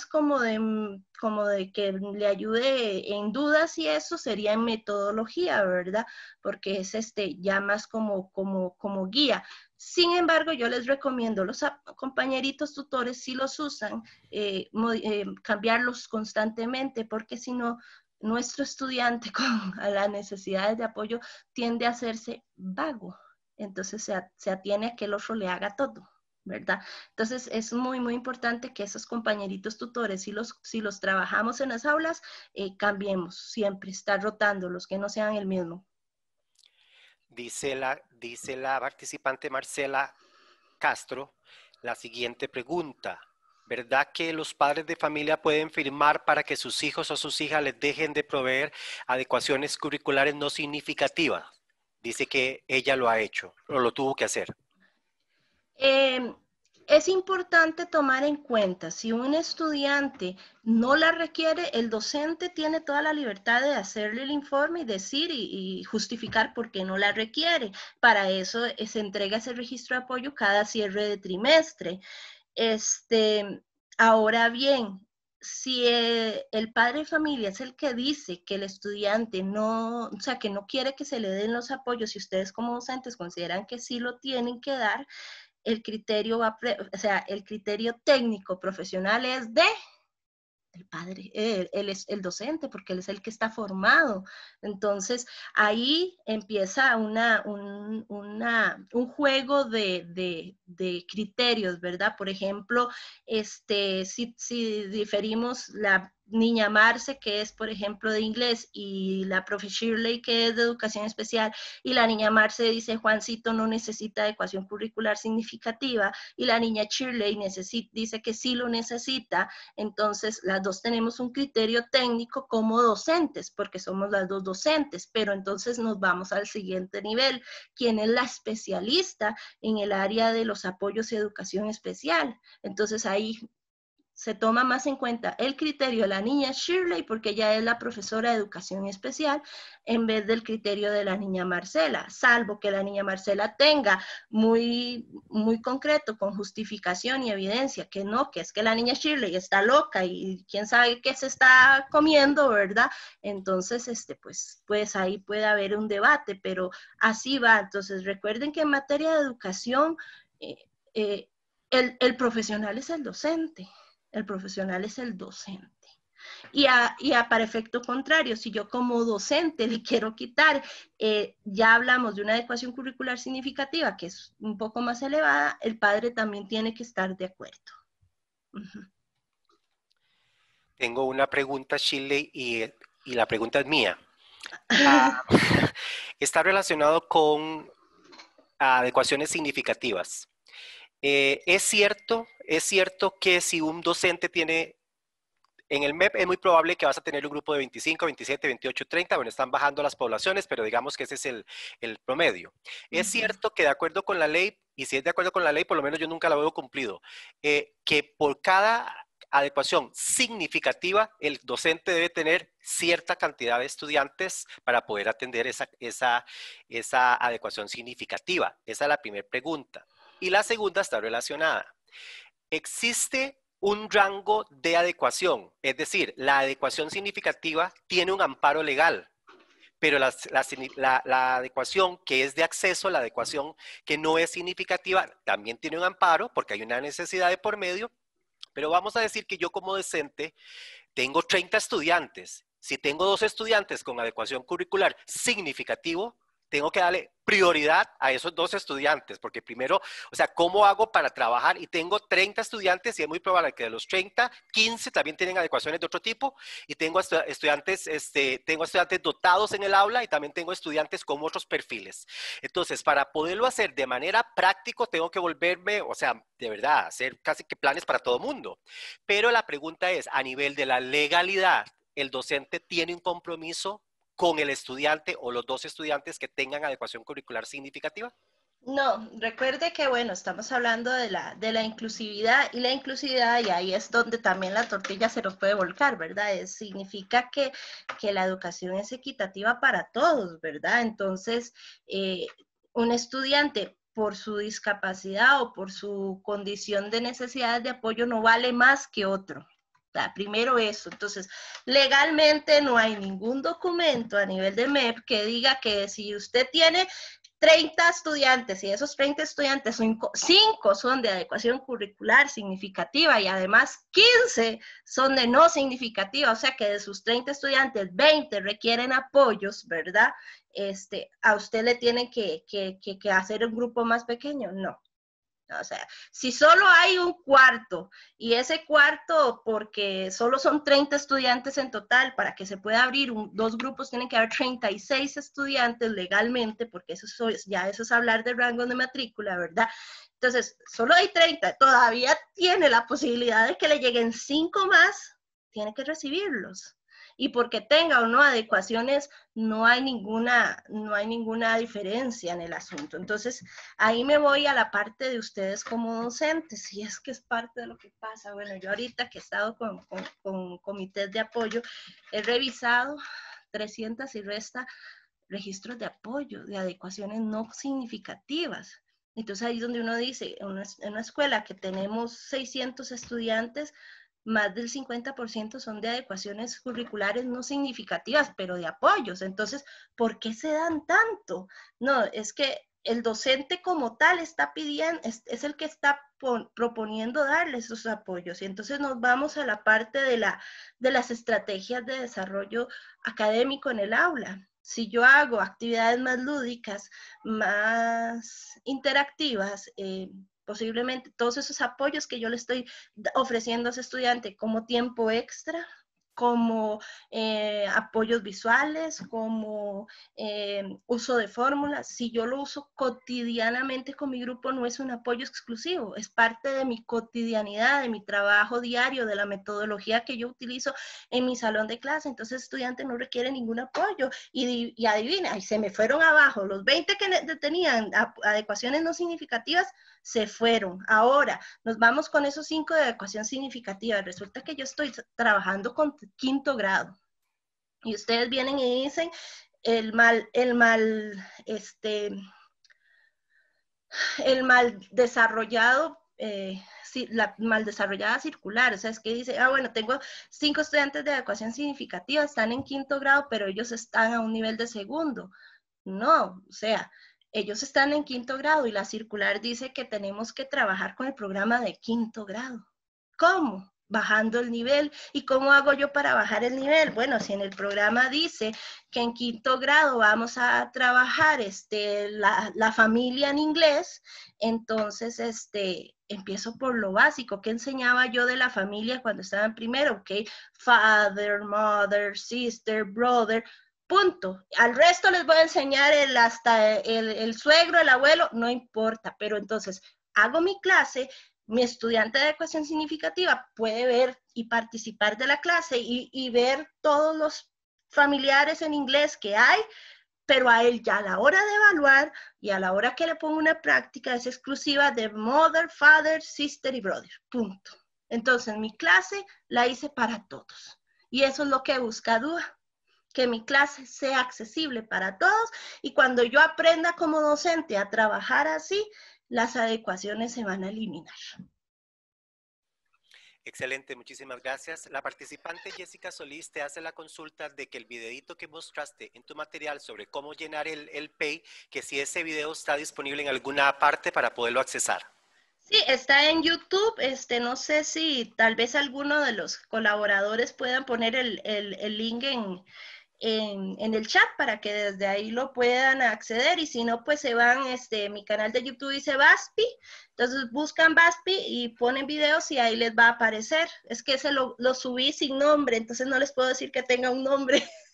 como, de, mm, como de que le ayude en dudas y eso, sería en metodología, ¿verdad? Porque es este, ya más como, como, como guía. Sin embargo, yo les recomiendo, los compañeritos tutores, si los usan, eh, eh, cambiarlos constantemente, porque si no, nuestro estudiante con las necesidades de apoyo tiende a hacerse vago. Entonces se, atiene a que el otro le haga todo. ¿verdad? Entonces es muy, muy importante que esos compañeritos tutores, si los, si los trabajamos en las aulas, eh, cambiemos siempre, estar rotando los que no sean el mismo. Dice la, dice la participante Marcela Castro la siguiente pregunta. ¿Verdad que los padres de familia pueden firmar para que sus hijos o sus hijas les dejen de proveer adecuaciones curriculares no significativas? Dice que ella lo ha hecho o lo tuvo que hacer. Em, es importante tomar en cuenta, si un estudiante no la requiere, el docente tiene toda la libertad de hacerle el informe y decir y, justificar por qué no la requiere. Para eso eh, se entrega ese registro de apoyo cada cierre de trimestre. Este, ahora bien, si eh, el padre de familia es el que dice que el estudiante no, o sea, que no quiere que se le den los apoyos, y ustedes como docentes consideran que sí lo tienen que dar, el criterio sea, el criterio técnico profesional es de el padre, él, es el docente porque él es el que está formado. Entonces ahí empieza una, un, juego de, criterios, ¿verdad? Por ejemplo, este, si diferimos la Niña Marce, que es, por ejemplo, de inglés, y la profe Shirley, que es de educación especial, y la niña Marce dice, Juancito no necesita adecuación curricular significativa, y la niña Shirley dice que sí lo necesita, entonces las dos tenemos un criterio técnico como docentes, porque somos las dos docentes, pero entonces nos vamos al siguiente nivel, ¿Quién es la especialista en el área de los apoyos y educación especial. Entonces ahí se toma más en cuenta el criterio de la niña Shirley porque ella es la profesora de educación especial en vez del criterio de la niña Marcela, salvo que la niña Marcela tenga muy, muy concreto, con justificación y evidencia, que no, que es que la niña Shirley está loca y quién sabe qué se está comiendo, ¿verdad? Entonces, este, pues, pues ahí puede haber un debate, pero así va. Entonces, recuerden que en materia de educación, eh, eh, el, el profesional es el docente. El profesional es el docente. Y para efecto contrario, si yo como docente le quiero quitar, eh, ya hablamos de una adecuación curricular significativa que es un poco más elevada, el padre también tiene que estar de acuerdo. Tengo una pregunta, Chile, y, la pregunta es mía. Ah, está relacionado con adecuaciones significativas. Eh, es cierto, es cierto que si un docente tiene, en el MEP es muy probable que vas a tener un grupo de 25, 27, 28, 30, bueno, están bajando las poblaciones, pero digamos que ese es el, promedio. Es cierto que de acuerdo con la ley, y si es de acuerdo con la ley, por lo menos yo nunca la veo cumplido, eh, que por cada adecuación significativa, el docente debe tener cierta cantidad de estudiantes para poder atender esa, esa, esa adecuación significativa. Esa es la primera pregunta. Y la segunda está relacionada. Existe un rango de adecuación, es decir, la adecuación significativa tiene un amparo legal, pero la, adecuación que es de acceso, la adecuación que no es significativa, también tiene un amparo porque hay una necesidad de por medio, pero vamos a decir que yo como decente tengo 30 estudiantes. Si tengo dos estudiantes con adecuación curricular significativo, tengo que darle prioridad a esos dos estudiantes, porque primero, o sea, ¿cómo hago para trabajar? Y tengo 30 estudiantes y es muy probable que de los 30, 15 también tienen adecuaciones de otro tipo y tengo estudiantes, este, tengo estudiantes dotados en el aula y también tengo estudiantes con otros perfiles. Entonces, para poderlo hacer de manera práctica, tengo que volverme, o sea, de verdad, hacer casi que planes para todo mundo. Pero la pregunta es, a nivel de la legalidad, ¿el docente tiene un compromiso con el estudiante o los dos estudiantes que tengan adecuación curricular significativa? No, recuerde que, bueno, estamos hablando de la, de la inclusividad y la inclusividad, y ahí es donde también la tortilla se nos puede volcar, ¿verdad? significa que, la educación es equitativa para todos, ¿verdad? Entonces, eh, un estudiante por su discapacidad o por su condición de necesidades de apoyo no vale más que otro, primero eso. Entonces, legalmente no hay ningún documento a nivel de MEP que diga que si usted tiene 30 estudiantes y esos 30 estudiantes, 5 son de adecuación curricular significativa y además 15 son de no significativa, o sea que de sus 30 estudiantes, 20 requieren apoyos, ¿verdad? Este, a usted le tiene que hacer un grupo más pequeño, no. O sea, si solo hay un cuarto y ese cuarto, porque solo son 30 estudiantes en total, para que se pueda abrir dos grupos tienen que haber 36 estudiantes legalmente, porque eso es, ya eso es hablar de rango de matrícula, ¿verdad? Entonces, solo hay 30, todavía tiene la posibilidad de que le lleguen 5 más, tiene que recibirlos y porque tenga o no adecuaciones, no hay ninguna, no hay ninguna diferencia en el asunto. Entonces, ahí me voy a la parte de ustedes como docentes, y es que es parte de lo que pasa. Bueno, yo ahorita que he estado con, con, con comités de apoyo, he revisado 300 y resta registros de apoyo, de adecuaciones no significativas. Entonces ahí es donde uno dice, en una, en una escuela que tenemos 600 estudiantes, más del 50% son de adecuaciones curriculares no significativas, pero de apoyos. Entonces, ¿por qué se dan tanto? No, es que el docente como tal está pidiendo, es, el que está proponiendo darle esos apoyos. Y entonces nos vamos a la parte de, la, de las estrategias de desarrollo académico en el aula. Si yo hago actividades más lúdicas, más interactivas, eh, posiblemente todos esos apoyos que yo le estoy ofreciendo a ese estudiante como tiempo extra, como eh, apoyos visuales, como eh, uso de fórmulas. Si yo lo uso cotidianamente con mi grupo, no es un apoyo exclusivo, es parte de mi cotidianidad, de mi trabajo diario, de la metodología que yo utilizo en mi salón de clase. Entonces, estudiante no requiere ningún apoyo. Y, y adivina, se me fueron abajo los 20 que tenían adecuaciones no significativas, se fueron. Ahora, nos vamos con esos cinco de ecuación significativa. Resulta que yo estoy trabajando con quinto grado. Y ustedes vienen y dicen, el mal, el mal, este, el mal desarrollado, eh, la mal desarrollada circular, o sea, es que dice, ah, bueno, tengo cinco estudiantes de ecuación significativa, están en quinto grado, pero ellos están a un nivel de segundo. No, o sea, ellos están en quinto grado y la circular dice que tenemos que trabajar con el programa de quinto grado. ¿Cómo? Bajando el nivel. ¿Y cómo hago yo para bajar el nivel? Bueno, si en el programa dice que en quinto grado vamos a trabajar este, la, familia en inglés, entonces este, empiezo por lo básico. ¿Qué enseñaba yo de la familia cuando estaba primero? Ok, father, mother, sister, brother. Punto. Al resto les voy a enseñar el, hasta el, suegro, el abuelo, no importa, pero entonces hago mi clase, mi estudiante de ecuación significativa puede ver y participar de la clase y, y, ver todos los familiares en inglés que hay, pero a él ya a la hora de evaluar y a la hora que le pongo una práctica es exclusiva de mother, father, sister y brother, punto. Entonces mi clase la hice para todos y eso es lo que busca DUA que mi clase sea accesible para todos y cuando yo aprenda como docente a trabajar así, las adecuaciones se van a eliminar. Excelente, muchísimas gracias. La participante Jessica Solís te hace la consulta de que el videito que mostraste en tu material sobre cómo llenar el, el PAY, que si ese video está disponible en alguna parte para poderlo accesar. Sí, está en YouTube. Este, no sé si tal vez alguno de los colaboradores puedan poner el, el, el link en, en, el chat para que desde ahí lo puedan acceder y si no, pues se van, este, mi canal de YouTube dice VASPI. entonces buscan VASPI y ponen videos y ahí les va a aparecer. Es que se lo, subí sin nombre, entonces no les puedo decir que tenga un nombre.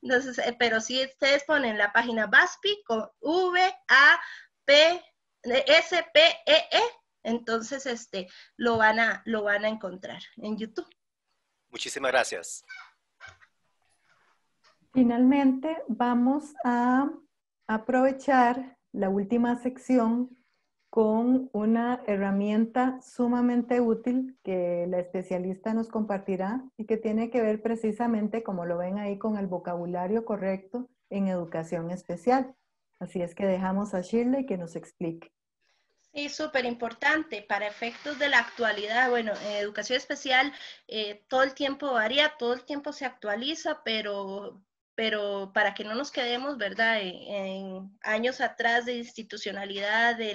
Entonces, eh, pero si ustedes ponen la página VASPI, con V, A, P, S, P, E, E, entonces este, lo, van a, lo van a encontrar en YouTube. Muchísimas gracias. Finalmente, vamos a aprovechar la última sección con una herramienta sumamente útil que la especialista nos compartirá y que tiene que ver precisamente, como lo ven ahí, con el vocabulario correcto en educación especial. Así es que dejamos a Shirley que nos explique. Sí, súper importante. Para efectos de la actualidad, bueno, educación especial eh, todo el tiempo varía, todo el tiempo se actualiza, pero pero para que no nos quedemos, ¿verdad?, e, en, años atrás de institucionalidad, de,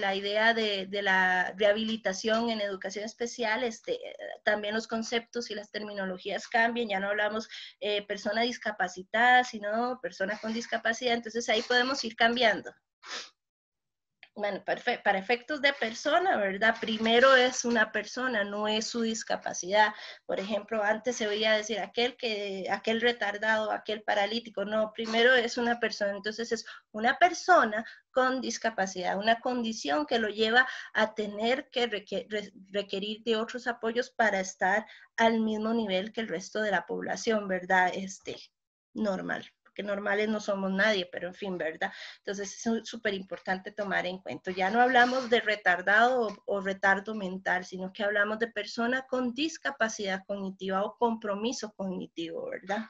la idea de, la rehabilitación en educación especial, este, también los conceptos y las terminologías cambian, ya no hablamos eh, persona discapacitada, sino persona con discapacidad, entonces ahí podemos ir cambiando. Bueno, para efectos de persona, ¿verdad? Primero es una persona, no es su discapacidad. Por ejemplo, antes se veía decir aquel que, aquel retardado, aquel paralítico. No, primero es una persona. Entonces es una persona con discapacidad, una condición que lo lleva a tener que requerir de otros apoyos para estar al mismo nivel que el resto de la población, ¿verdad? Este, normal porque normales no somos nadie, pero en fin, ¿verdad? Entonces es súper importante tomar en cuenta. Ya no hablamos de retardado o, retardo mental, sino que hablamos de persona con discapacidad cognitiva o compromiso cognitivo, ¿verdad?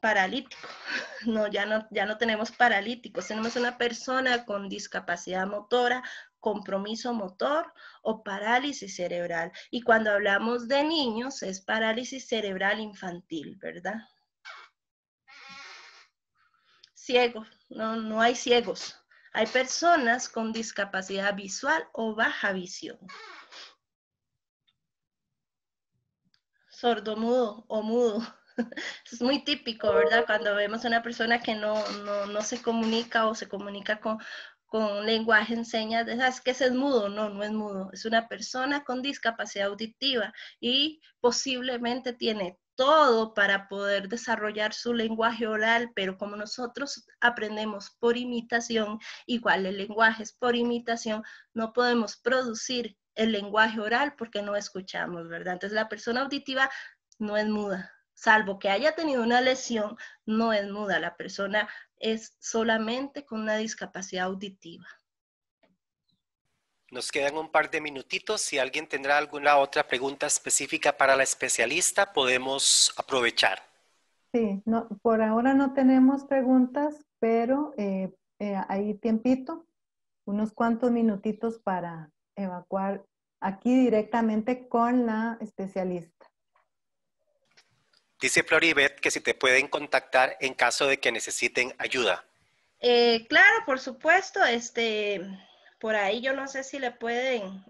paralítico. No, ya no, ya no tenemos paralíticos, tenemos una persona con discapacidad motora, compromiso motor o parálisis cerebral. Y cuando hablamos de niños es parálisis cerebral infantil, ¿verdad? Ciego, no, no hay ciegos. Hay personas con discapacidad visual o baja visión. Sordomudo o mudo es muy típico, ¿verdad? Cuando vemos a una persona que no, se comunica o se comunica con, con lenguaje en señas, ¿sabes que es mudo? No, no es mudo, es una persona con discapacidad auditiva y posiblemente tiene todo para poder desarrollar su lenguaje oral, pero como nosotros aprendemos por imitación, igual el lenguaje es por imitación, no podemos producir el lenguaje oral porque no escuchamos, ¿verdad? Entonces la persona auditiva no es muda, salvo que haya tenido una lesión, no es muda. La persona es solamente con una discapacidad auditiva. Nos quedan un par de minutitos. Si alguien tendrá alguna otra pregunta específica para la especialista, podemos aprovechar. Sí, por ahora no tenemos preguntas, pero eh, eh, hay tiempito, unos cuantos minutitos para evacuar aquí directamente con la especialista. Dice Floribet que si te pueden contactar en caso de que necesiten ayuda. Eh, claro, por supuesto, este, por ahí yo no sé si le pueden,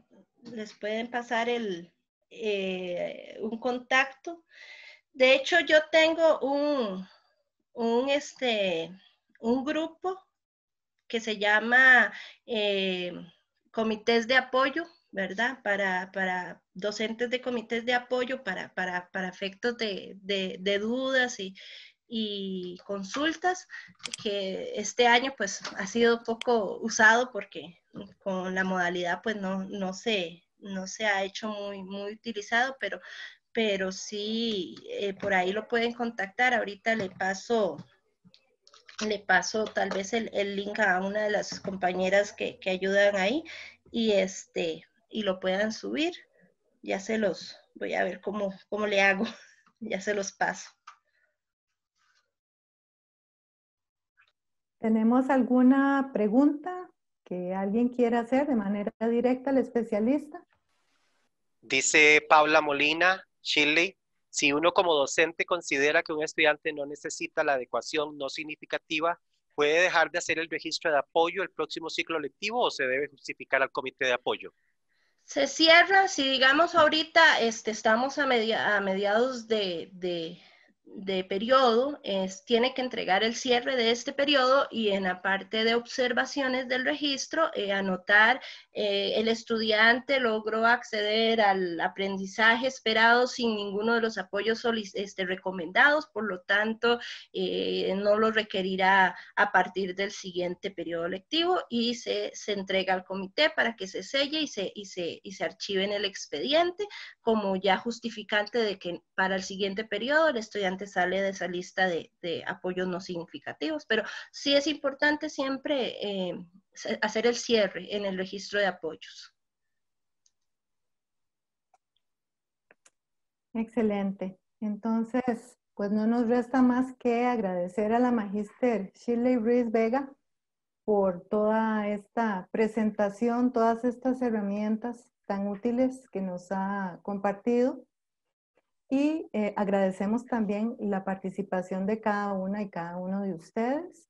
les pueden pasar el, eh, un contacto. De hecho, yo tengo un, un, este, un grupo que se llama eh, Comités de Apoyo ¿verdad? Para, para docentes de comités de apoyo, para, para, para efectos de, de, dudas y, y consultas, que este año pues ha sido poco usado porque con la modalidad pues no, no, se, no se ha hecho muy, muy utilizado, pero, pero sí eh, por ahí lo pueden contactar. Ahorita le paso, le paso tal vez el, el link a una de las compañeras que, que ayudan ahí y este y lo puedan subir. Ya se los, voy a ver cómo, le hago, ya se los paso. ¿Tenemos alguna pregunta que alguien quiera hacer de manera directa al especialista? Dice Paula Molina, Chile, si uno como docente considera que un estudiante no necesita la adecuación no significativa, ¿puede dejar de hacer el registro de apoyo el próximo ciclo lectivo o se debe justificar al comité de apoyo? Se cierra, si digamos ahorita este, estamos a, media, a mediados de, de, de periodo, es, tiene que entregar el cierre de este periodo y en la parte de observaciones del registro, eh, anotar eh, el estudiante logró acceder al aprendizaje esperado sin ninguno de los apoyos este, recomendados, por lo tanto, eh, no lo requerirá a partir del siguiente periodo lectivo y se, se entrega al comité para que se selle y se, y y se archive en el expediente como ya justificante de que para el siguiente periodo el estudiante sale de esa lista de, apoyos no significativos, pero sí es importante siempre eh, hacer el cierre en el registro de apoyos. Excelente. Entonces, pues no nos resta más que agradecer a la magíster Shirley Ruiz Vega por toda esta presentación, todas estas herramientas tan útiles que nos ha compartido. Y eh, agradecemos también la participación de cada una y cada uno de ustedes.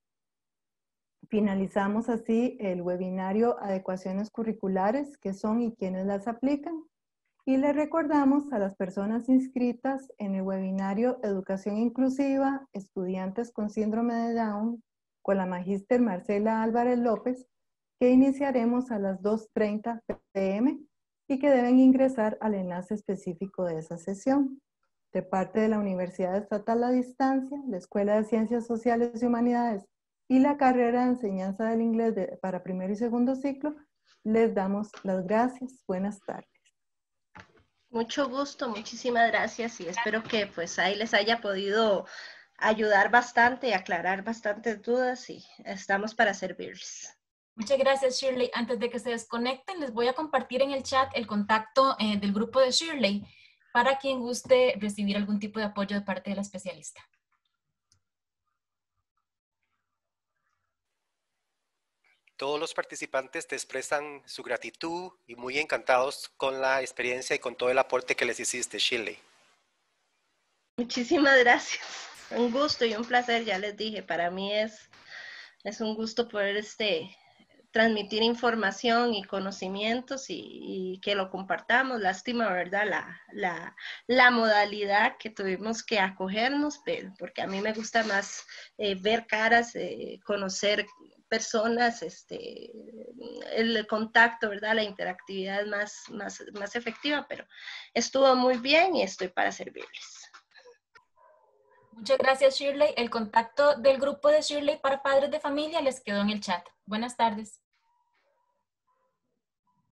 Finalizamos así el webinario Adecuaciones Curriculares, qué son y quiénes las aplican. Y le recordamos a las personas inscritas en el webinario Educación Inclusiva, Estudiantes con Síndrome de Down, con la magíster Marcela Álvarez López, que iniciaremos a las 2.30 pm y que deben ingresar al enlace específico de esa sesión de parte de la Universidad Estatal a Distancia, la Escuela de Ciencias Sociales y Humanidades y la carrera de enseñanza del inglés para primero y segundo ciclo, les damos las gracias. Buenas tardes. Mucho gusto, muchísimas gracias y espero que pues ahí les haya podido ayudar bastante y aclarar bastantes dudas y estamos para servirles. Muchas gracias Shirley. Antes de que se desconecten, les voy a compartir en el chat el contacto eh, del grupo de Shirley para quien guste recibir algún tipo de apoyo de parte de la especialista. Todos los participantes te expresan su gratitud y muy encantados con la experiencia y con todo el aporte que les hiciste, Shirley. Muchísimas gracias. Un gusto y un placer, ya les dije, para mí es, es un gusto poder este, transmitir información y conocimientos y, que lo compartamos. Lástima, ¿verdad? La, modalidad que tuvimos que acogernos, pero porque a mí me gusta más eh, ver caras, eh, conocer personas, este, el contacto, ¿verdad? La interactividad más, más efectiva, pero estuvo muy bien y estoy para servirles. Muchas gracias, Shirley. El contacto del grupo de Shirley para padres de familia les quedó en el chat. Buenas tardes.